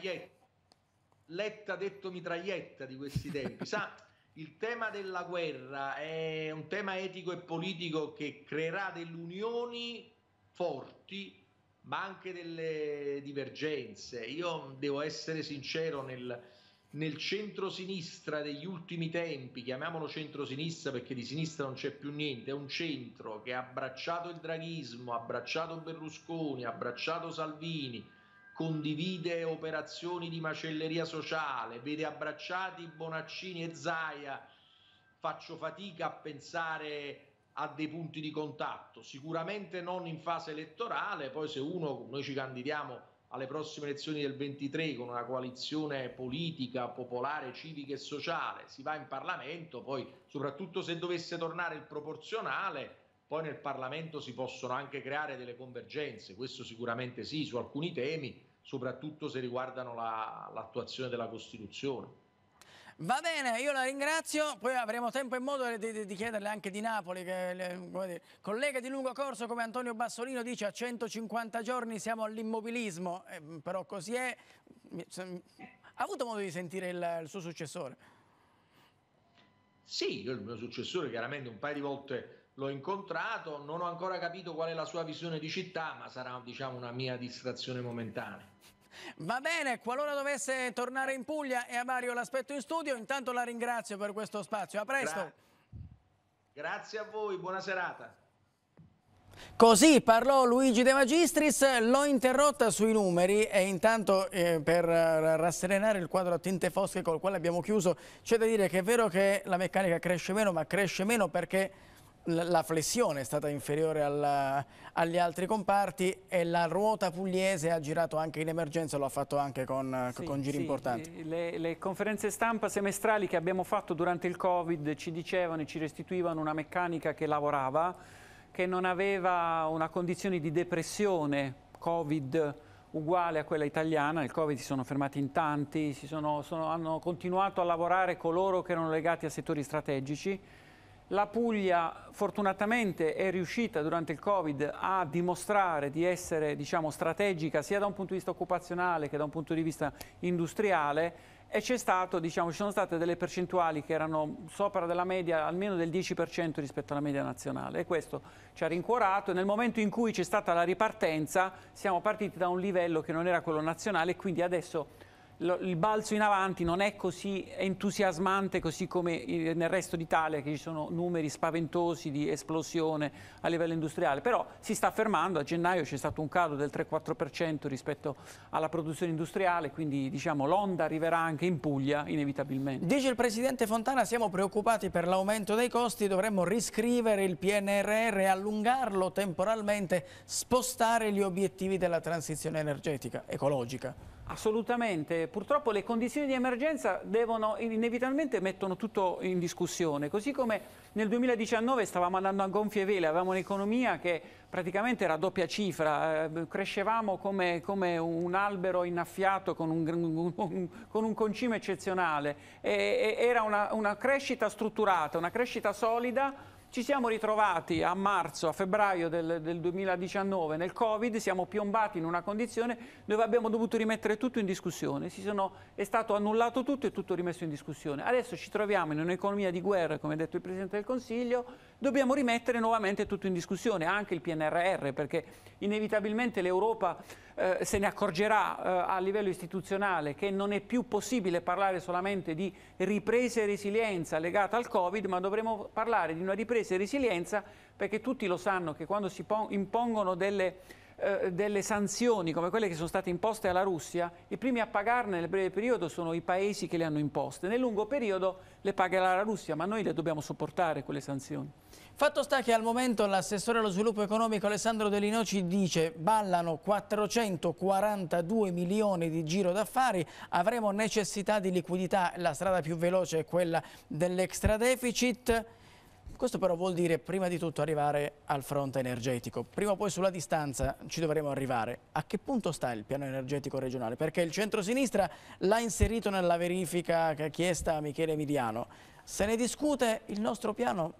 Letta detto mitraglietta di questi tempi. Sa, il tema della guerra è un tema etico e politico che creerà delle unioni forti ma anche delle divergenze. Io devo essere sincero nel, nel centro-sinistra degli ultimi tempi, chiamiamolo centro-sinistra perché di sinistra non c'è più niente, è un centro che ha abbracciato il draghismo, ha abbracciato Berlusconi, ha abbracciato Salvini, condivide operazioni di macelleria sociale, vede abbracciati Bonaccini e Zaia, faccio fatica a pensare a dei punti di contatto, sicuramente non in fase elettorale, poi se uno, noi ci candidiamo alle prossime elezioni del 23 con una coalizione politica, popolare, civica e sociale, si va in Parlamento, poi soprattutto se dovesse tornare il proporzionale, poi nel Parlamento si possono anche creare delle convergenze, questo sicuramente sì, su alcuni temi, soprattutto se riguardano la, l'attuazione della Costituzione. Va bene, io la ringrazio, poi avremo tempo e modo di, di, di chiederle anche di Napoli, che dire, collega di lungo corso come Antonio Bassolino dice a 150 giorni siamo all'immobilismo, eh, però così è. Ha avuto modo di sentire il, il suo successore? Sì, io il mio successore chiaramente un paio di volte l'ho incontrato, non ho ancora capito qual è la sua visione di città, ma sarà diciamo una mia distrazione momentanea. Va bene, qualora dovesse tornare in Puglia e a Mario l'aspetto in studio, intanto la ringrazio per questo spazio. A presto. Gra Grazie a voi, buona serata. Così parlò Luigi De Magistris, l'ho interrotta sui numeri e intanto eh, per eh, rasserenare il quadro a tinte fosche col quale abbiamo chiuso c'è da dire che è vero che la meccanica cresce meno ma cresce meno perché la flessione è stata inferiore alla, agli altri comparti e la ruota pugliese ha girato anche in emergenza, lo ha fatto anche con, sì, con giri sì. importanti. Le, le, conferenze stampa semestrali che abbiamo fatto durante il Covid ci dicevano e ci restituivano una meccanica che lavorava, che non aveva una condizione di depressione Covid uguale a quella italiana, il Covid si sono fermati in tanti, sono, sono, hanno continuato a lavorare coloro che erano legati a settori strategici, la Puglia fortunatamente è riuscita durante il Covid a dimostrare di essere diciamo, strategica sia da un punto di vista occupazionale che da un punto di vista industriale e stato, diciamo, ci sono state delle percentuali che erano sopra della media almeno del 10% rispetto alla media nazionale e questo ci ha rincuorato e nel momento in cui c'è stata la ripartenza siamo partiti da un livello che non era quello nazionale e quindi adesso il balzo in avanti non è così entusiasmante così come eh, nel resto d'Italia che ci sono numeri spaventosi di esplosione a livello industriale, però si sta fermando, a gennaio c'è stato un calo del 3-4% rispetto alla produzione industriale, quindi diciamo l'onda arriverà anche in Puglia inevitabilmente. Dice il Presidente Fontana siamo preoccupati per l'aumento dei costi, dovremmo riscrivere il PNRR, allungarlo temporalmente, spostare gli obiettivi della transizione energetica, ecologica. Assolutamente, purtroppo le condizioni di emergenza devono, inevitabilmente mettono tutto in discussione, così come nel 2019 stavamo andando a gonfie vele, avevamo un'economia che praticamente era a doppia cifra, eh, crescevamo come, come, un albero innaffiato con un, con un concime eccezionale, e era una, una crescita strutturata, una crescita solida ci siamo ritrovati a marzo, a febbraio del, del, 2019 nel Covid, siamo piombati in una condizione dove abbiamo dovuto rimettere tutto in discussione, sono, è stato annullato tutto e tutto rimesso in discussione. Adesso ci troviamo in un'economia di guerra, come ha detto il Presidente del Consiglio, dobbiamo rimettere nuovamente tutto in discussione, anche il PNRR, perché inevitabilmente l'Europa eh, se ne accorgerà eh, a livello istituzionale che non è più possibile parlare solamente di ripresa e resilienza legata al Covid, ma dovremo parlare di una ripresa e resilienza perché tutti lo sanno che quando si impongono delle eh, delle sanzioni come quelle che sono state imposte alla Russia, i primi a pagarne nel breve periodo sono i paesi che le hanno imposte, nel lungo periodo le pagherà la Russia, ma noi le dobbiamo sopportare quelle sanzioni. Fatto sta che al momento l'assessore allo sviluppo economico Alessandro De ci dice ballano 442 milioni di giro d'affari, avremo necessità di liquidità, la strada più veloce è quella dell'extra deficit. Questo però vuol dire prima di tutto arrivare al fronte energetico. Prima o poi sulla distanza ci dovremo arrivare. A che punto sta il piano energetico regionale? Perché il centrosinistra l'ha inserito nella verifica che ha chiesta Michele Emiliano. Se ne discute il nostro piano?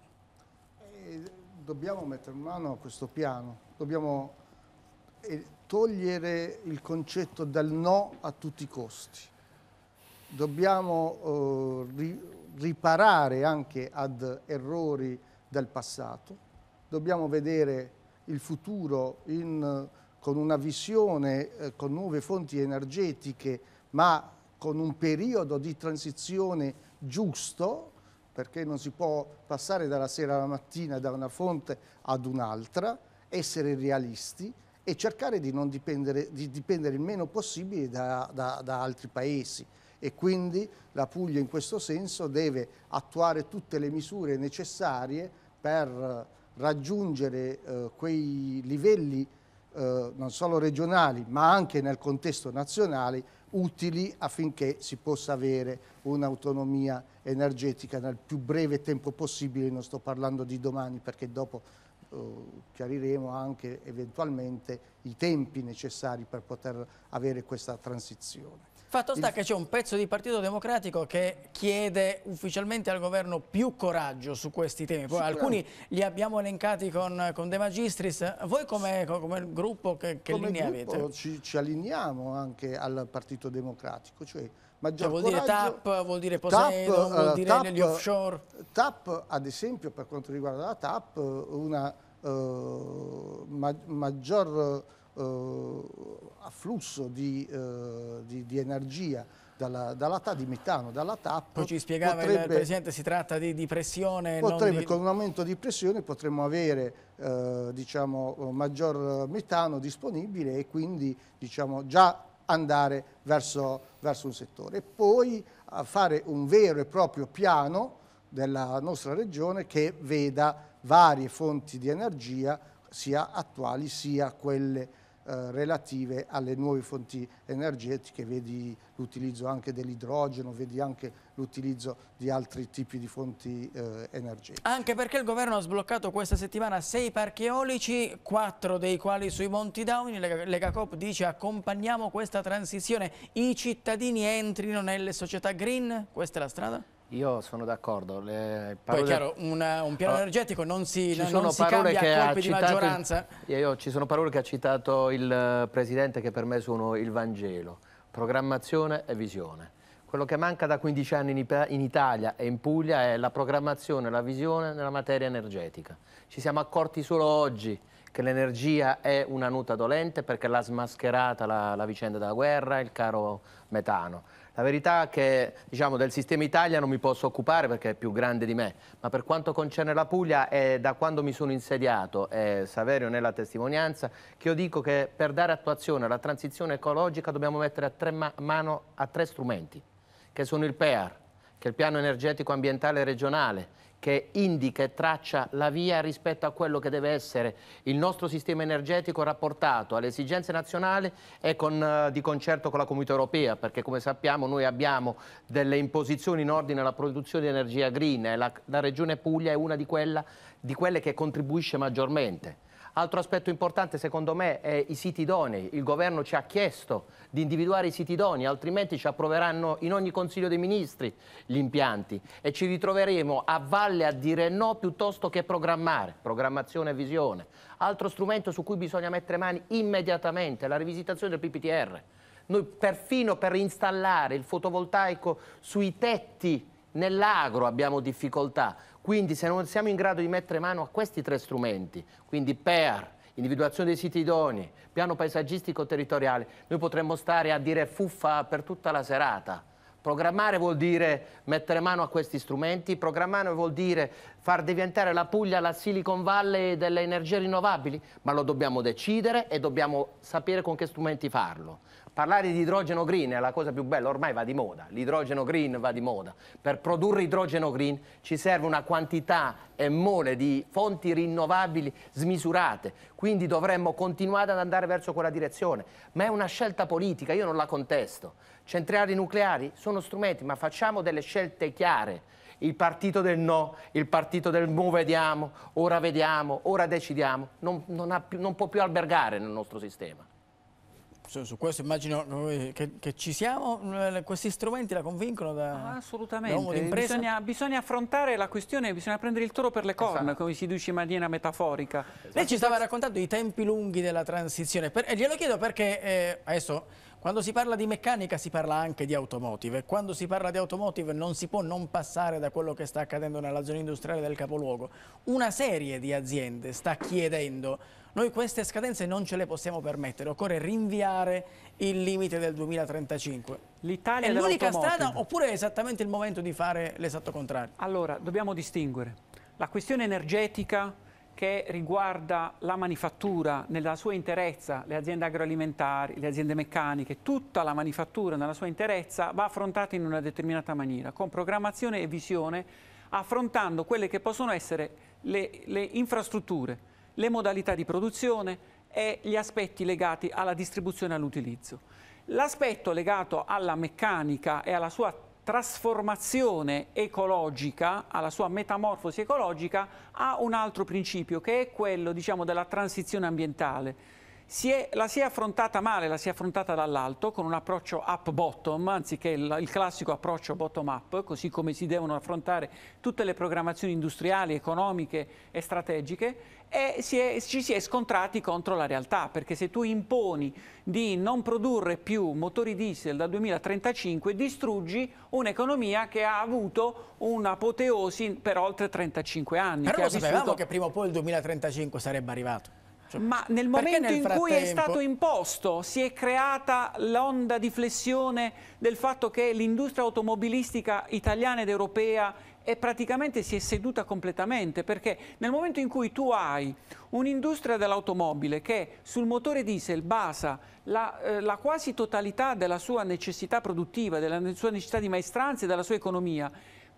Eh, dobbiamo mettere mano a questo piano. Dobbiamo eh, togliere il concetto del no a tutti i costi. Dobbiamo eh, riparare anche ad errori del passato, dobbiamo vedere il futuro in, con una visione, eh, con nuove fonti energetiche, ma con un periodo di transizione giusto, perché non si può passare dalla sera alla mattina da una fonte ad un'altra, essere realisti e cercare di non dipendere, di dipendere il meno possibile da, da, da altri paesi e quindi la Puglia in questo senso deve attuare tutte le misure necessarie per raggiungere eh, quei livelli eh, non solo regionali ma anche nel contesto nazionale utili affinché si possa avere un'autonomia energetica nel più breve tempo possibile, non sto parlando di domani perché dopo eh, chiariremo anche eventualmente i tempi necessari per poter avere questa transizione. Fatto sta che c'è un pezzo di Partito Democratico che chiede ufficialmente al governo più coraggio su questi temi. Poi alcuni li abbiamo elencati con, con De Magistris. Voi come, come gruppo che, che come linea gruppo avete? Ci, ci allineiamo anche al Partito Democratico, cioè maggior cioè, vuol coraggio, dire TAP, vuol dire Poseidon, TAP, vuol eh, dire TAP, gli offshore? TAP, ad esempio, per quanto riguarda la TAP, una uh, ma, maggior eh, afflusso di, eh, di, di energia dalla, dalla TAP, di metano dalla TAP. Poi ci spiegava potrebbe, il Presidente, si tratta di, di pressione. Potrebbe, di... Con un aumento di pressione potremmo avere eh, diciamo, maggior metano disponibile e quindi diciamo, già andare verso, verso un settore. E poi fare un vero e proprio piano della nostra regione che veda varie fonti di energia, sia attuali sia quelle attuali eh, relative alle nuove fonti energetiche, vedi l'utilizzo anche dell'idrogeno, vedi anche l'utilizzo di altri tipi di fonti eh, energetiche. Anche perché il governo ha sbloccato questa settimana sei parchi eolici, quattro dei quali sui Monti Down, Legacop dice accompagniamo questa transizione, i cittadini entrino nelle società green, questa è la strada? Io sono d'accordo. Parole... Poi è chiaro, una, un piano ah, energetico non si, ci sono non si cambia che colpi di maggioranza. io, ci sono parole che ha citato il eh, Presidente che per me sono il Vangelo, programmazione e visione. Quello che manca da 15 anni in, in Italia e in Puglia è la programmazione, la visione nella materia energetica. Ci siamo accorti solo oggi che l'energia è una nuta dolente perché l'ha smascherata la, la vicenda della guerra, il caro metano la verità è che diciamo, del sistema Italia non mi posso occupare perché è più grande di me, ma per quanto concerne la Puglia è da quando mi sono insediato, e Saverio nella testimonianza, che io dico che per dare attuazione alla transizione ecologica dobbiamo mettere a tre ma mano a tre strumenti, che sono il PEAR, che è il piano energetico ambientale regionale, che indica e traccia la via rispetto a quello che deve essere il nostro sistema energetico rapportato alle esigenze nazionali e con, eh, di concerto con la comunità europea, perché come sappiamo noi abbiamo delle imposizioni in ordine alla produzione di energia green e la, la regione Puglia è una di, quella, di quelle che contribuisce maggiormente. Altro aspetto importante secondo me è i siti idonei. Il governo ci ha chiesto di individuare i siti idonei, altrimenti ci approveranno in ogni Consiglio dei Ministri gli impianti e ci ritroveremo a valle a dire no piuttosto che programmare, programmazione e visione. Altro strumento su cui bisogna mettere mani immediatamente è la rivisitazione del PPTR. Noi perfino per installare il fotovoltaico sui tetti Nell'agro abbiamo difficoltà, quindi se non siamo in grado di mettere mano a questi tre strumenti, quindi PEAR, individuazione dei siti idoni, piano paesaggistico territoriale, noi potremmo stare a dire fuffa per tutta la serata. Programmare vuol dire mettere mano a questi strumenti, programmare vuol dire far diventare la Puglia la Silicon Valley delle energie rinnovabili, ma lo dobbiamo decidere e dobbiamo sapere con che strumenti farlo. Parlare di idrogeno green è la cosa più bella, ormai va di moda, l'idrogeno green va di moda. Per produrre idrogeno green ci serve una quantità e mole di fonti rinnovabili smisurate, quindi dovremmo continuare ad andare verso quella direzione. Ma è una scelta politica, io non la contesto. Centrali nucleari sono strumenti, ma facciamo delle scelte chiare il partito del no, il partito del mu vediamo, ora vediamo, ora decidiamo, non, non, più, non può più albergare nel nostro sistema su questo immagino che, che, ci siamo, eh, questi strumenti la convincono da ah, Assolutamente, da bisogna, bisogna, affrontare la questione, bisogna prendere il toro per le corna, esatto. come si dice in maniera metaforica. Esatto. Lei ci stava raccontando i tempi lunghi della transizione, per, e eh, glielo chiedo perché eh, adesso... Quando si parla di meccanica si parla anche di automotive e quando si parla di automotive non si può non passare da quello che sta accadendo nella zona industriale del capoluogo. Una serie di aziende sta chiedendo noi queste scadenze non ce le possiamo permettere, occorre rinviare il limite del 2035. L'Italia è l'unica strada oppure è esattamente il momento di fare l'esatto contrario? Allora, dobbiamo distinguere la questione energetica che riguarda la manifattura nella sua interezza, le aziende agroalimentari, le aziende meccaniche, tutta la manifattura nella sua interezza va affrontata in una determinata maniera, con programmazione e visione, affrontando quelle che possono essere le, le infrastrutture, le modalità di produzione e gli aspetti legati alla distribuzione e all'utilizzo. L'aspetto legato alla meccanica e alla sua trasformazione ecologica, alla sua metamorfosi ecologica, ha un altro principio che è quello diciamo, della transizione ambientale si è, la si è affrontata male, la si è affrontata dall'alto con un approccio up-bottom anziché il, il classico approccio bottom-up, così come si devono affrontare tutte le programmazioni industriali, economiche e strategiche, e si è, ci si è scontrati contro la realtà, perché se tu imponi di non produrre più motori diesel dal 2035, distruggi un'economia che ha avuto un'apoteosi per oltre 35 anni. Però che lo sapevamo vissuto... che prima o poi il 2035 sarebbe arrivato. Certo. ma nel momento nel in frattempo... cui è stato imposto si è creata l'onda di flessione del fatto che l'industria automobilistica italiana ed europea e praticamente si è seduta completamente perché nel momento in cui tu hai un'industria dell'automobile che sul motore diesel basa la, eh, la, quasi totalità della sua necessità produttiva, della sua necessità di maestranza e della sua economia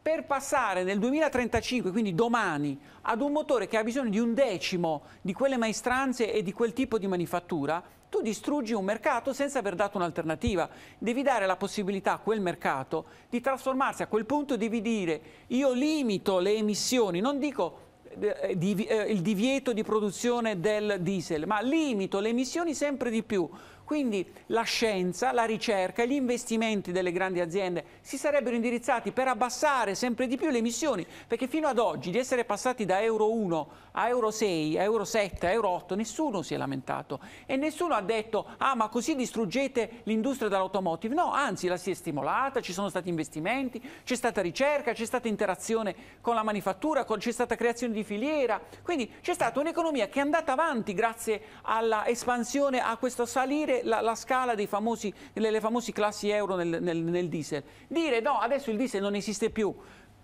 per passare nel 2035, quindi domani, ad un motore che ha bisogno di un decimo di quelle maestranze e di quel tipo di manifattura, tu distruggi un mercato senza aver dato un'alternativa. Devi dare la possibilità a quel mercato di trasformarsi. A quel punto devi dire io limito le emissioni, non dico eh, eh, il divieto di produzione del diesel, ma limito le emissioni sempre di più quindi la scienza, la ricerca e gli investimenti delle grandi aziende si sarebbero indirizzati per abbassare sempre di più le emissioni, perché fino ad oggi di essere passati da Euro 1 a Euro 6, a Euro 7, a Euro 8, nessuno si è lamentato e nessuno ha detto ah ma così distruggete l'industria dell'automotive. No, anzi la si è stimolata, ci sono stati investimenti, c'è stata ricerca, c'è stata interazione con la manifattura, c'è stata creazione di filiera, quindi c'è stata un'economia che è andata avanti grazie all'espansione, a questo salire la, la scala delle famose classi euro nel, nel, nel diesel. Dire no, adesso il diesel non esiste più,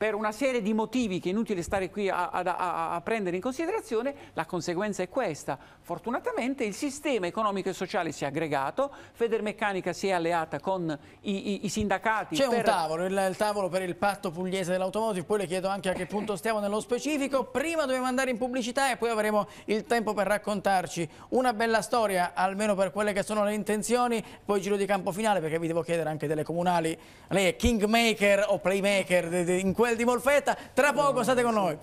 per una serie di motivi che è inutile stare qui a, a, a prendere in considerazione, la conseguenza è questa. Fortunatamente il sistema economico e sociale si è aggregato, Federmeccanica si è alleata con i, i, i sindacati. C'è per... un tavolo, il, il, tavolo per il patto pugliese dell'automotive, poi le chiedo anche a che punto stiamo nello specifico. Prima dobbiamo andare in pubblicità e poi avremo il tempo per raccontarci una bella storia, almeno per quelle che sono le intenzioni, poi giro di campo finale perché vi devo chiedere anche delle comunali. Lei è kingmaker o playmaker in quel del di Molfetta. Tra poco state con noi.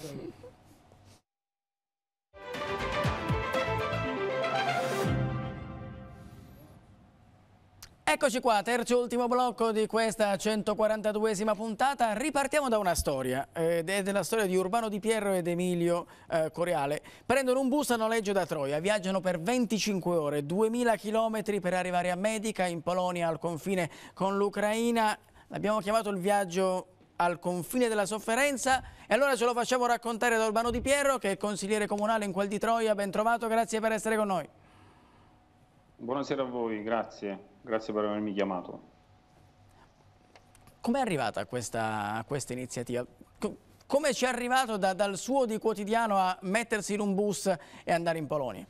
Eccoci qua, terzo e ultimo blocco di questa 142esima puntata. Ripartiamo da una storia, ed eh, è della storia di Urbano Di Pierro ed Emilio eh, Coreale. Prendono un bus a noleggio da Troia, viaggiano per 25 ore, 2000 km per arrivare a Medica, in Polonia, al confine con l'Ucraina. L'abbiamo chiamato il viaggio al confine della sofferenza e allora ce lo facciamo raccontare da Urbano Di Piero che è consigliere comunale in quel di Troia, ben trovato, grazie per essere con noi. Buonasera a voi, grazie, grazie per avermi chiamato. Com'è arrivata questa, questa iniziativa? Come ci è arrivato da, dal suo di quotidiano a mettersi in un bus e andare in Polonia?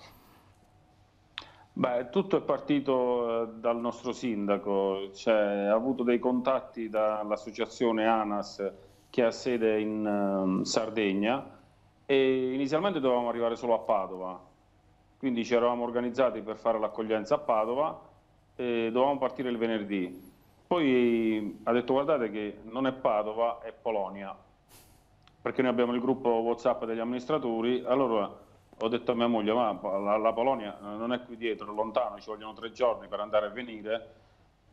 Beh, tutto è partito eh, dal nostro sindaco, cioè, ha avuto dei contatti dall'associazione ANAS che ha sede in ehm, Sardegna e inizialmente dovevamo arrivare solo a Padova, quindi ci eravamo organizzati per fare l'accoglienza a Padova e dovevamo partire il venerdì. Poi ha detto guardate che non è Padova, è Polonia, perché noi abbiamo il gruppo Whatsapp degli amministratori, allora ho detto a mia moglie, ma la, la, Polonia non è qui dietro, lontano, ci vogliono tre giorni per andare e venire.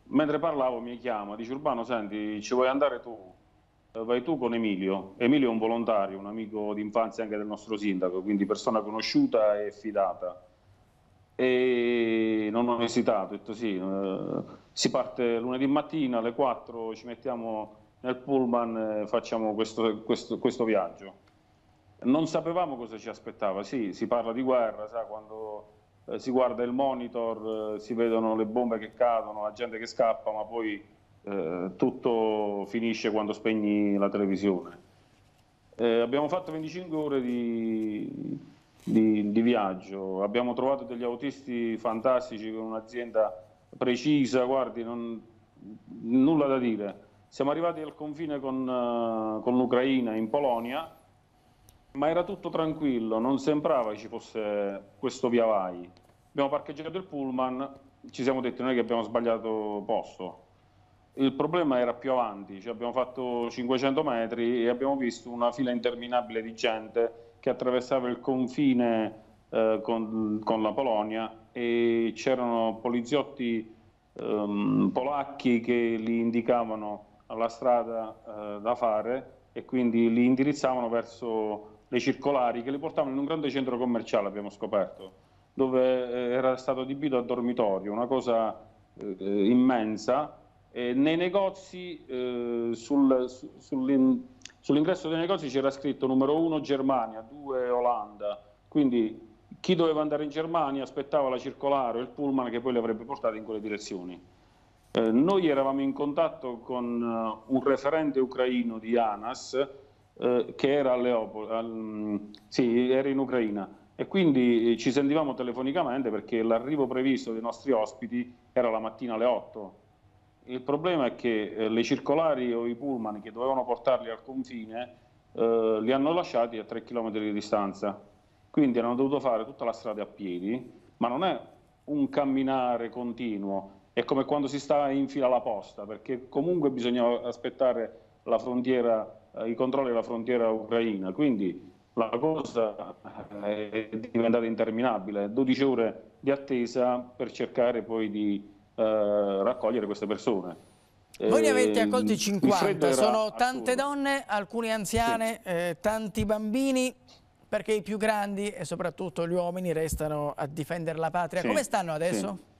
Mentre parlavo mi chiama, dice Urbano, senti, ci vuoi andare tu? Eh, vai tu con Emilio. Emilio è un volontario, un amico d'infanzia anche del nostro sindaco, quindi persona conosciuta e fidata. E non ho esitato, ho detto sì, eh, si parte lunedì mattina alle 4, ci mettiamo nel pullman e facciamo questo, questo, questo viaggio non sapevamo cosa ci aspettava, sì, si parla di guerra, sa, quando eh, si guarda il monitor, eh, si vedono le bombe che cadono, la gente che scappa, ma poi eh, tutto finisce quando spegni la televisione. Eh, abbiamo fatto 25 ore di, di, di, viaggio, abbiamo trovato degli autisti fantastici con un'azienda precisa, guardi, non, nulla da dire. Siamo arrivati al confine con, eh, con l'Ucraina in Polonia ma era tutto tranquillo, non sembrava ci fosse questo via vai. Abbiamo parcheggiato il pullman, ci siamo detti noi che abbiamo sbagliato posto. Il problema era più avanti, cioè abbiamo fatto 500 metri e abbiamo visto una fila interminabile di gente che attraversava il confine eh, con, con, la Polonia e c'erano poliziotti ehm, polacchi che li indicavano la strada eh, da fare e quindi li indirizzavano verso le circolari che le portavano in un grande centro commerciale, abbiamo scoperto, dove eh, era stato adibito a dormitorio, una cosa eh, immensa. E nei negozi, eh, sul, sull'in, sull'ingresso dei negozi c'era scritto numero 1 Germania, 2 Olanda, quindi chi doveva andare in Germania aspettava la circolare o il pullman che poi le avrebbe portate in quelle direzioni. Eh, noi eravamo in contatto con uh, un referente ucraino di ANAS eh, che era a Leopoli, al, mm, sì, era in Ucraina e quindi eh, ci sentivamo telefonicamente perché l'arrivo previsto dei nostri ospiti era la mattina alle 8. Il problema è che eh, le circolari o i pullman che dovevano portarli al confine eh, li hanno lasciati a 3 km di distanza, quindi hanno dovuto fare tutta la strada a piedi, ma non è un camminare continuo, è come quando si sta in fila alla posta, perché comunque bisogna aspettare la frontiera eh, i controlli alla frontiera ucraina. Quindi la cosa eh, è diventata interminabile, 12 ore di attesa per cercare poi di eh, raccogliere queste persone. Voi ne avete eh, accolti 50, sono tante donne, alcune anziane, sì. eh, tanti bambini, perché i più grandi e soprattutto gli uomini restano a difendere la patria. Sì. Come stanno adesso? Sì.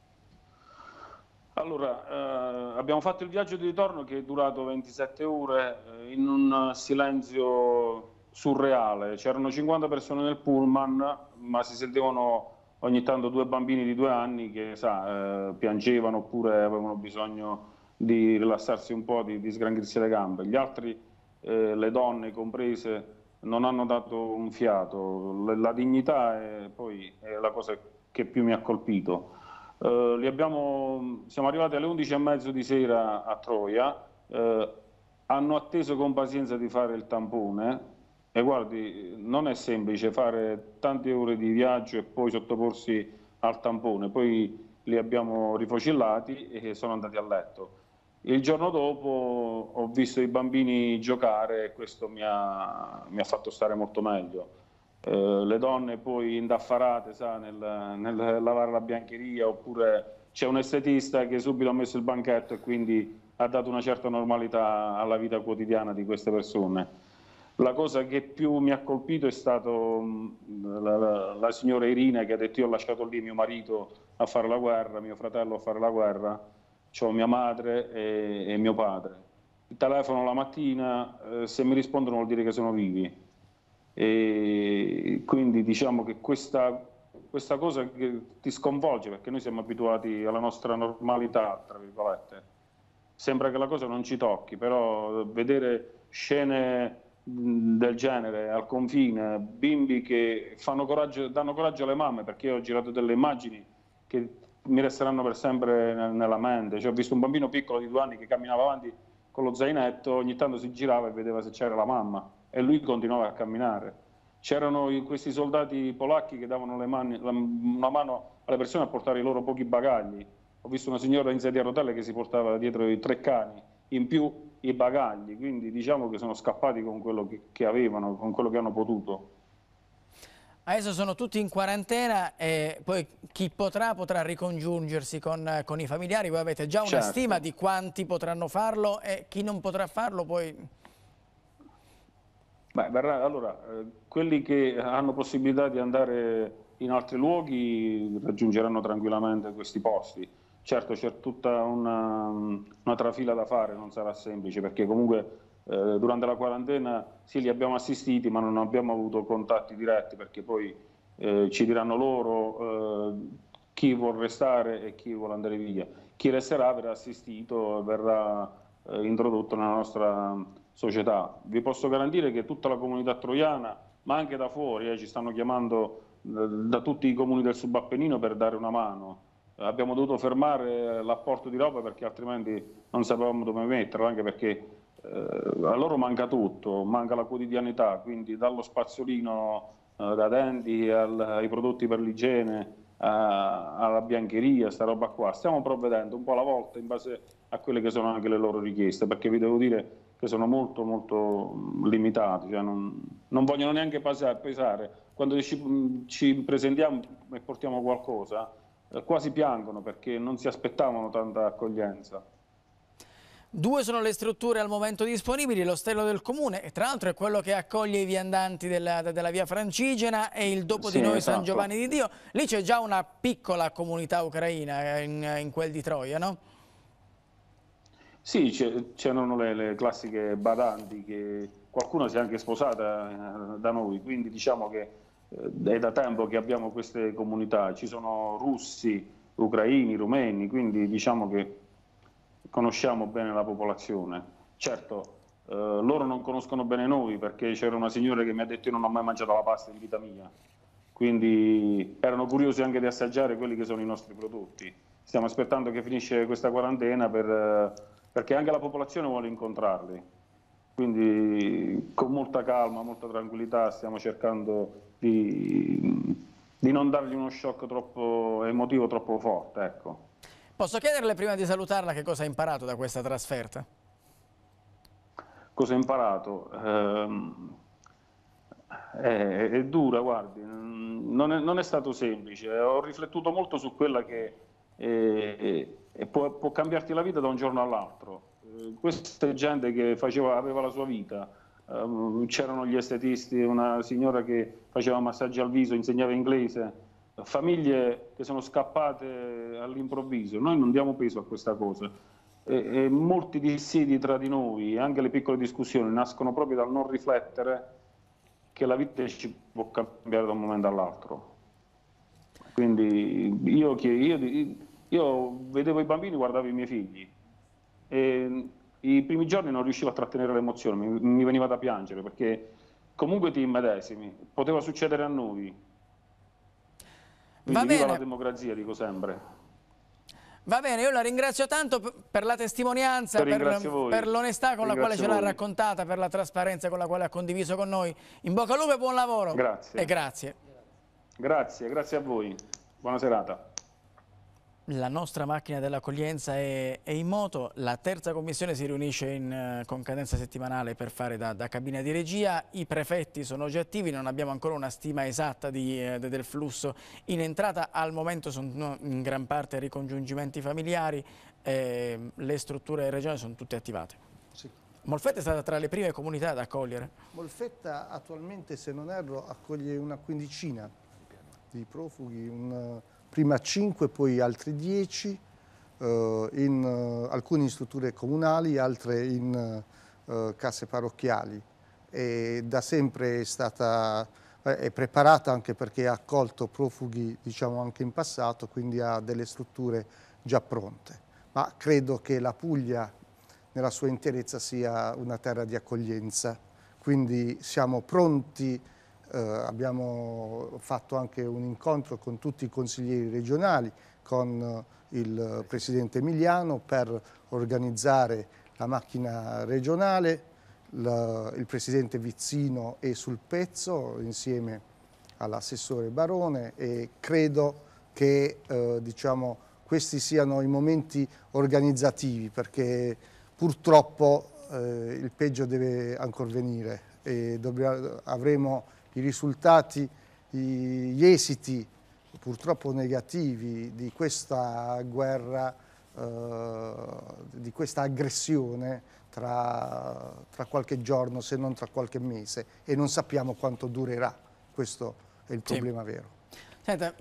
Allora, eh, abbiamo fatto il viaggio di ritorno che è durato 27 ore eh, in un silenzio surreale. C'erano 50 persone nel pullman, ma si sentivano ogni tanto due bambini di due anni che sa, eh, piangevano oppure avevano bisogno di rilassarsi un po', di, di sgranchirsi le gambe. Gli altri, eh, le donne comprese, non hanno dato un fiato. La, la dignità è poi è la cosa che più mi ha colpito eh, abbiamo, siamo arrivati alle 11 e 11.30 di sera a Troia, eh, hanno atteso con pazienza di fare il tampone e guardi, non è semplice fare tante ore di viaggio e poi sottoporsi al tampone, poi li abbiamo rifocillati e sono andati a letto. Il giorno dopo ho visto i bambini giocare e questo mi ha, mi ha fatto stare molto meglio. Eh, le donne poi indaffarate sa, nel, nel lavare la biancheria oppure c'è un estetista che subito ha messo il banchetto e quindi ha dato una certa normalità alla vita quotidiana di queste persone. La cosa che più mi ha colpito è stata mm, la, la, la, signora Irina che ha detto io ho lasciato lì mio marito a fare la guerra, mio fratello a fare la guerra, ho mia madre e, e, mio padre. Il telefono la mattina, eh, se mi rispondono vuol dire che sono vivi e quindi diciamo che questa, questa cosa ti sconvolge perché noi siamo abituati alla nostra normalità, tra virgolette. Sembra che la cosa non ci tocchi, però vedere scene del genere al confine, bimbi che coraggio, danno coraggio alle mamme, perché io ho girato delle immagini che mi resteranno per sempre nella mente. Cioè, ho visto un bambino piccolo di due anni che camminava avanti con lo zainetto, ogni tanto si girava e vedeva se c'era la mamma e lui continuava a camminare. C'erano questi soldati polacchi che davano mani, la, una mano alle persone a portare i loro pochi bagagli. Ho visto una signora in sedia a rotelle che si portava dietro i tre cani, in più i bagagli, quindi diciamo che sono scappati con quello che, che avevano, con quello che hanno potuto. Adesso sono tutti in quarantena e poi chi potrà potrà ricongiungersi con, con i familiari, voi avete già una certo. stima di quanti potranno farlo e chi non potrà farlo poi Beh, verrà, allora, eh, quelli che hanno possibilità di andare in altri luoghi raggiungeranno tranquillamente questi posti. Certo c'è tutta una, una trafila da fare, non sarà semplice, perché comunque eh, durante la quarantena sì li abbiamo assistiti, ma non abbiamo avuto contatti diretti, perché poi eh, ci diranno loro eh, chi vuole restare e chi vuole andare via. Chi resterà verrà assistito, verrà eh, introdotto nella nostra società. Vi posso garantire che tutta la comunità troiana, ma anche da fuori, eh, ci stanno chiamando eh, da tutti i comuni del subappennino per dare una mano. Eh, abbiamo dovuto fermare l'apporto di roba perché altrimenti non sapevamo dove metterla, anche perché eh, a loro manca tutto, manca la quotidianità, quindi dallo spazzolino eh, da denti al, ai prodotti per l'igiene alla biancheria, sta roba qua. Stiamo provvedendo un po' alla volta in base a quelle che sono anche le loro richieste, perché vi devo dire che sono molto molto mm, limitati, cioè non, non, vogliono neanche pesare. Quando ci, mm, ci presentiamo e portiamo qualcosa, eh, quasi piangono perché non si aspettavano tanta accoglienza. Due sono le strutture al momento disponibili, l'ostello del comune e tra l'altro è quello che accoglie i viandanti della, della via Francigena e il Dopo sì, di noi esatto. San Giovanni di Dio. Lì c'è già una piccola comunità ucraina eh, in, in quel di Troia, no? Sì, c'erano le, le, classiche badanti che qualcuno si è anche sposata eh, da noi, quindi diciamo che eh, è da tempo che abbiamo queste comunità, ci sono russi, ucraini, rumeni, quindi diciamo che conosciamo bene la popolazione. Certo, eh, loro non conoscono bene noi perché c'era una signora che mi ha detto io non ho mai mangiato la pasta in vita mia, quindi erano curiosi anche di assaggiare quelli che sono i nostri prodotti. Stiamo aspettando che finisce questa quarantena per... Eh, perché anche la popolazione vuole incontrarli. Quindi con molta calma, molta tranquillità stiamo cercando di, di non dargli uno shock troppo emotivo, troppo forte. Ecco. Posso chiederle prima di salutarla che cosa ha imparato da questa trasferta? Cosa ha imparato? Ehm, è, è, dura, guardi, non è, non è, stato semplice. Ho riflettuto molto su quella che... È, e può, può cambiarti la vita da un giorno all'altro. Eh, questa gente che faceva, aveva la sua vita, eh, c'erano gli estetisti, una signora che faceva massaggi al viso, insegnava inglese, famiglie che sono scappate all'improvviso. Noi non diamo peso a questa cosa. E, e molti dissidi tra di noi, anche le piccole discussioni, nascono proprio dal non riflettere che la vita ci può cambiare da un momento all'altro. Quindi io, io, io io vedevo i bambini, guardavo i miei figli e mm, i primi giorni non riuscivo a trattenere l'emozione, mi, mi veniva da piangere perché comunque ti immedesimi, poteva succedere a noi. Quindi Va bene. la democrazia, dico sempre. Va bene, io la ringrazio tanto per la testimonianza, per, per l'onestà con la quale ce l'ha raccontata, per la trasparenza con la quale ha condiviso con noi. In bocca al lupo e buon lavoro. Grazie. E grazie. Grazie, grazie a voi. Buona serata. La nostra macchina dell'accoglienza è, è, in moto, la terza commissione si riunisce in, eh, con cadenza settimanale per fare da, da, cabina di regia, i prefetti sono già attivi, non abbiamo ancora una stima esatta di, eh, del flusso in entrata, al momento sono in gran parte ricongiungimenti familiari, eh, le strutture regionali sono tutte attivate. Sì. Molfetta è stata tra le prime comunità ad accogliere? Molfetta attualmente, se non erro, accoglie una quindicina di profughi, una prima 5, poi altri 10, eh, in, eh, alcune in strutture comunali, altre in eh, casse parrocchiali. E da sempre è stata eh, è preparata anche perché ha accolto profughi diciamo, anche in passato, quindi ha delle strutture già pronte. Ma credo che la Puglia nella sua interezza sia una terra di accoglienza, quindi siamo pronti eh, abbiamo fatto anche un incontro con tutti i consiglieri regionali, con eh, il Presidente Emiliano per organizzare la macchina regionale, la, il Presidente Vizzino è sul pezzo insieme all'assessore Barone e credo che eh, diciamo, questi siano i momenti organizzativi perché purtroppo eh, il peggio deve ancora venire e dovremo, avremo i risultati, gli esiti purtroppo negativi di questa guerra, eh, di questa aggressione tra, tra qualche giorno se non tra qualche mese e non sappiamo quanto durerà, questo è il problema sì. vero. Senta,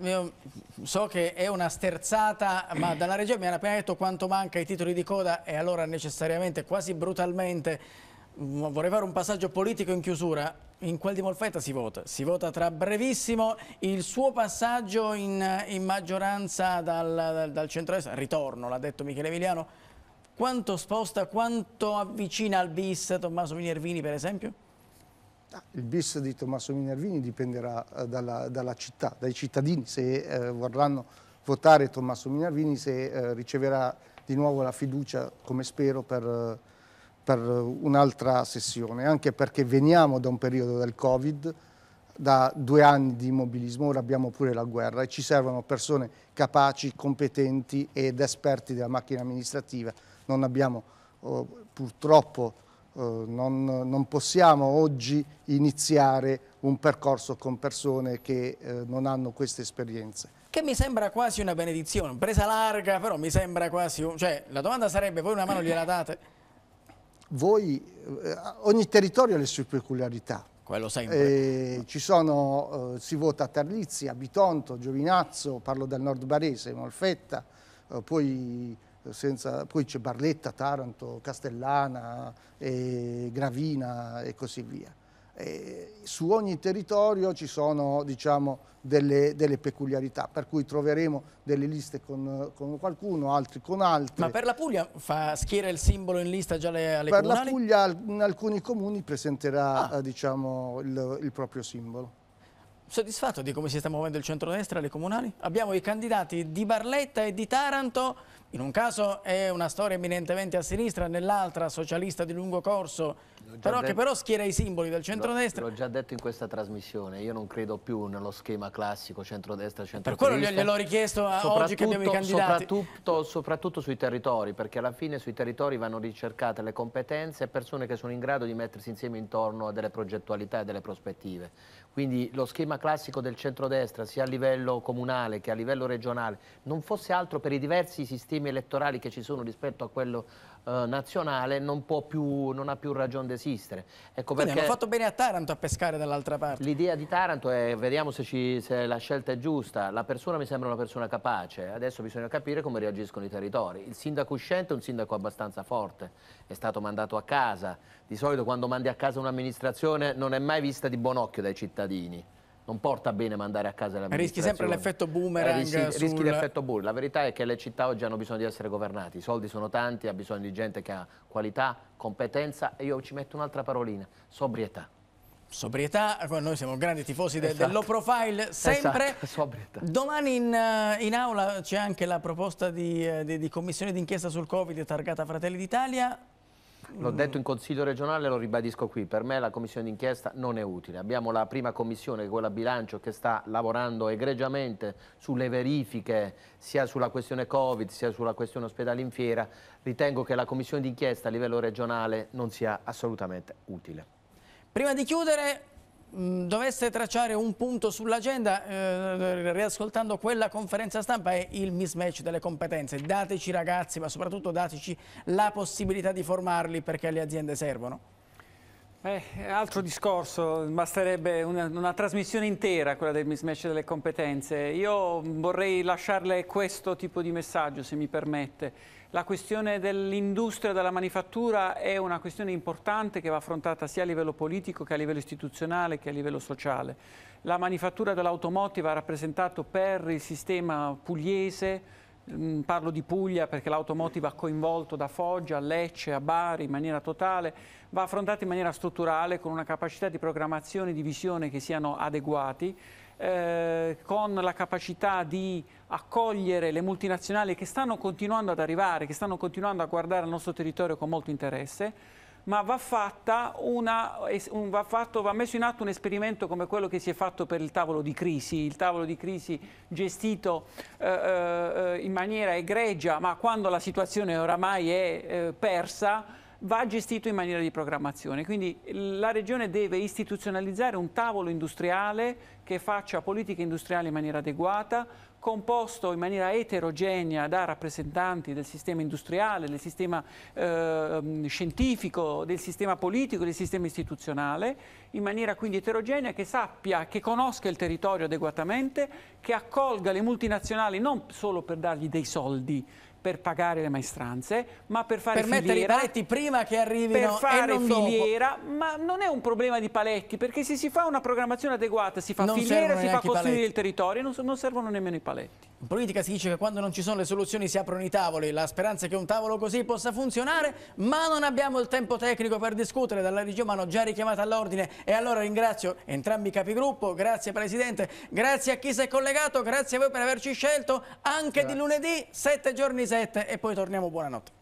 so che è una sterzata, ma dalla regia mi hanno appena detto quanto manca i titoli di coda e allora necessariamente, quasi brutalmente, mm, vorrei fare un passaggio politico in chiusura. In quel di Molfetta si vota, si vota tra brevissimo il suo passaggio in, in maggioranza dal, dal, dal centro-est, ritorno, l'ha detto Michele Emiliano, quanto sposta, quanto avvicina al bis Tommaso Minervini per esempio? Ah, il bis di Tommaso Minervini dipenderà eh, dalla, dalla città, dai cittadini, se eh, vorranno votare Tommaso Minervini, se eh, riceverà di nuovo la fiducia, come spero, per... Eh, per un'altra sessione, anche perché veniamo da un periodo del Covid, da due anni di immobilismo, ora abbiamo pure la guerra e ci servono persone capaci, competenti ed esperti della macchina amministrativa. Non abbiamo oh, purtroppo, oh, non, non, possiamo oggi iniziare un percorso con persone che eh, non hanno queste esperienze che mi sembra quasi una benedizione, presa larga, però mi sembra quasi... Un... Cioè, la domanda sarebbe, voi una mano gliela date? voi, eh, ogni territorio ha le sue peculiarità. Quello sempre. Eh, ci sono, eh, si vota a Tarlizzi, a Bitonto, Giovinazzo, parlo del nord barese, Molfetta, eh, poi, eh, poi c'è Barletta, Taranto, Castellana, eh, Gravina e così via eh, su ogni territorio ci sono diciamo, delle, delle, peculiarità, per cui troveremo delle liste con, con, qualcuno, altri con altri. Ma per la Puglia fa schiera il simbolo in lista già alle, alle per Per la Puglia in alcuni comuni presenterà ah. Eh, diciamo, il, il proprio simbolo soddisfatto di come si sta muovendo il centrodestra alle comunali? Abbiamo i candidati di Barletta e di Taranto, in un caso è una storia eminentemente a sinistra, nell'altra socialista di lungo corso però, che però schiera i simboli del centrodestra. L'ho già detto in questa trasmissione, io non credo più nello schema classico centrodestra-centrocrista. Per quello gliel'ho richiesto oggi che abbiamo i candidati. Soprattutto, soprattutto sui territori, perché alla fine sui territori vanno ricercate le competenze e persone che sono in grado di mettersi insieme intorno a delle progettualità e delle prospettive. Quindi lo schema classico del centrodestra, sia a livello comunale che a livello regionale, non fosse altro per i diversi sistemi elettorali che ci sono rispetto a quello eh, nazionale non, più, non, ha più ragione d'esistere. Ecco Quindi hanno fatto bene a Taranto a pescare dall'altra parte. L'idea di Taranto è, vediamo se, ci, se, la scelta è giusta, la persona mi sembra una persona capace, adesso bisogna capire come reagiscono i territori. Il sindaco uscente è un sindaco abbastanza forte, è stato mandato a casa, di solito quando mandi a casa un'amministrazione non è mai vista di buon occhio dai cittadini non porta bene mandare a casa la Rischi sempre l'effetto boomerang. Eh, rischi, sul... rischi l'effetto boomerang. La verità è che le città oggi hanno bisogno di essere governate. I soldi sono tanti, ha bisogno di gente che ha qualità, competenza e io ci metto un'altra parolina, sobrietà. Sobrietà, eh, noi siamo grandi tifosi esatto. del low profile, esatto, sempre. <laughs> Esatto, Domani in, eh, in aula c'è anche la proposta di, eh, di, di commissione d'inchiesta sul Covid targata Fratelli d'Italia. L'ho detto in consiglio regionale e lo ribadisco qui, per me la commissione d'inchiesta non è utile. Abbiamo la prima commissione, quella bilancio, che sta lavorando egregiamente sulle verifiche sia sulla questione Covid sia sulla questione ospedale in fiera. Ritengo che la commissione d'inchiesta a livello regionale non sia assolutamente utile. Prima di chiudere Mm, dovesse tracciare un punto sull'agenda, eh, riascoltando quella conferenza stampa, è il mismatch delle competenze. Dateci ragazzi, ma soprattutto dateci la possibilità di formarli perché le aziende servono. Eh, altro discorso, basterebbe una, una, trasmissione intera quella del mismatch delle competenze. Io vorrei lasciarle questo tipo di messaggio, se mi permette. La questione dell'industria della manifattura è una questione importante che va affrontata sia a livello politico che a livello istituzionale che a livello sociale. La manifattura dell'automotive ha rappresentato per il sistema pugliese Mm, parlo di Puglia perché l'automotive ha coinvolto da Foggia a Lecce a Bari in maniera totale, va affrontata in maniera strutturale con una capacità di programmazione e di visione che siano adeguati, eh, con la capacità di accogliere le multinazionali che stanno continuando ad arrivare, che stanno continuando a guardare il nostro territorio con molto interesse ma va, una, va, fatto, va messo in atto un esperimento come quello che si è fatto per il tavolo di crisi, il tavolo di crisi gestito eh, eh, in maniera egregia, ma quando la situazione oramai è eh, persa, va gestito in maniera di programmazione. Quindi la Regione deve istituzionalizzare un tavolo industriale che faccia politica industriale in maniera adeguata, composto in maniera eterogenea da rappresentanti del sistema industriale, del sistema eh, scientifico, del sistema politico, del sistema istituzionale, in maniera quindi eterogenea che sappia, che conosca il territorio adeguatamente, che accolga le multinazionali non solo per dargli dei soldi, per pagare le maestranze, ma per fare per filiera... mettere i paletti prima che arrivino Per fare filiera, dopo. ma non è un problema di paletti, perché se si fa una programmazione adeguata, si fa non filiera, si fa costruire il territorio, non, non servono nemmeno i paletti. In politica si dice che quando non ci sono le soluzioni si aprono i tavoli, la speranza è che un tavolo così possa funzionare, ma non abbiamo il tempo tecnico per discutere, dalla regia mi hanno già richiamata all'ordine e allora ringrazio entrambi i capigruppo, grazie Presidente, grazie a chi si è collegato, grazie a voi per averci scelto anche grazie. di lunedì, sette giorni seguiti e poi torniamo buonanotte.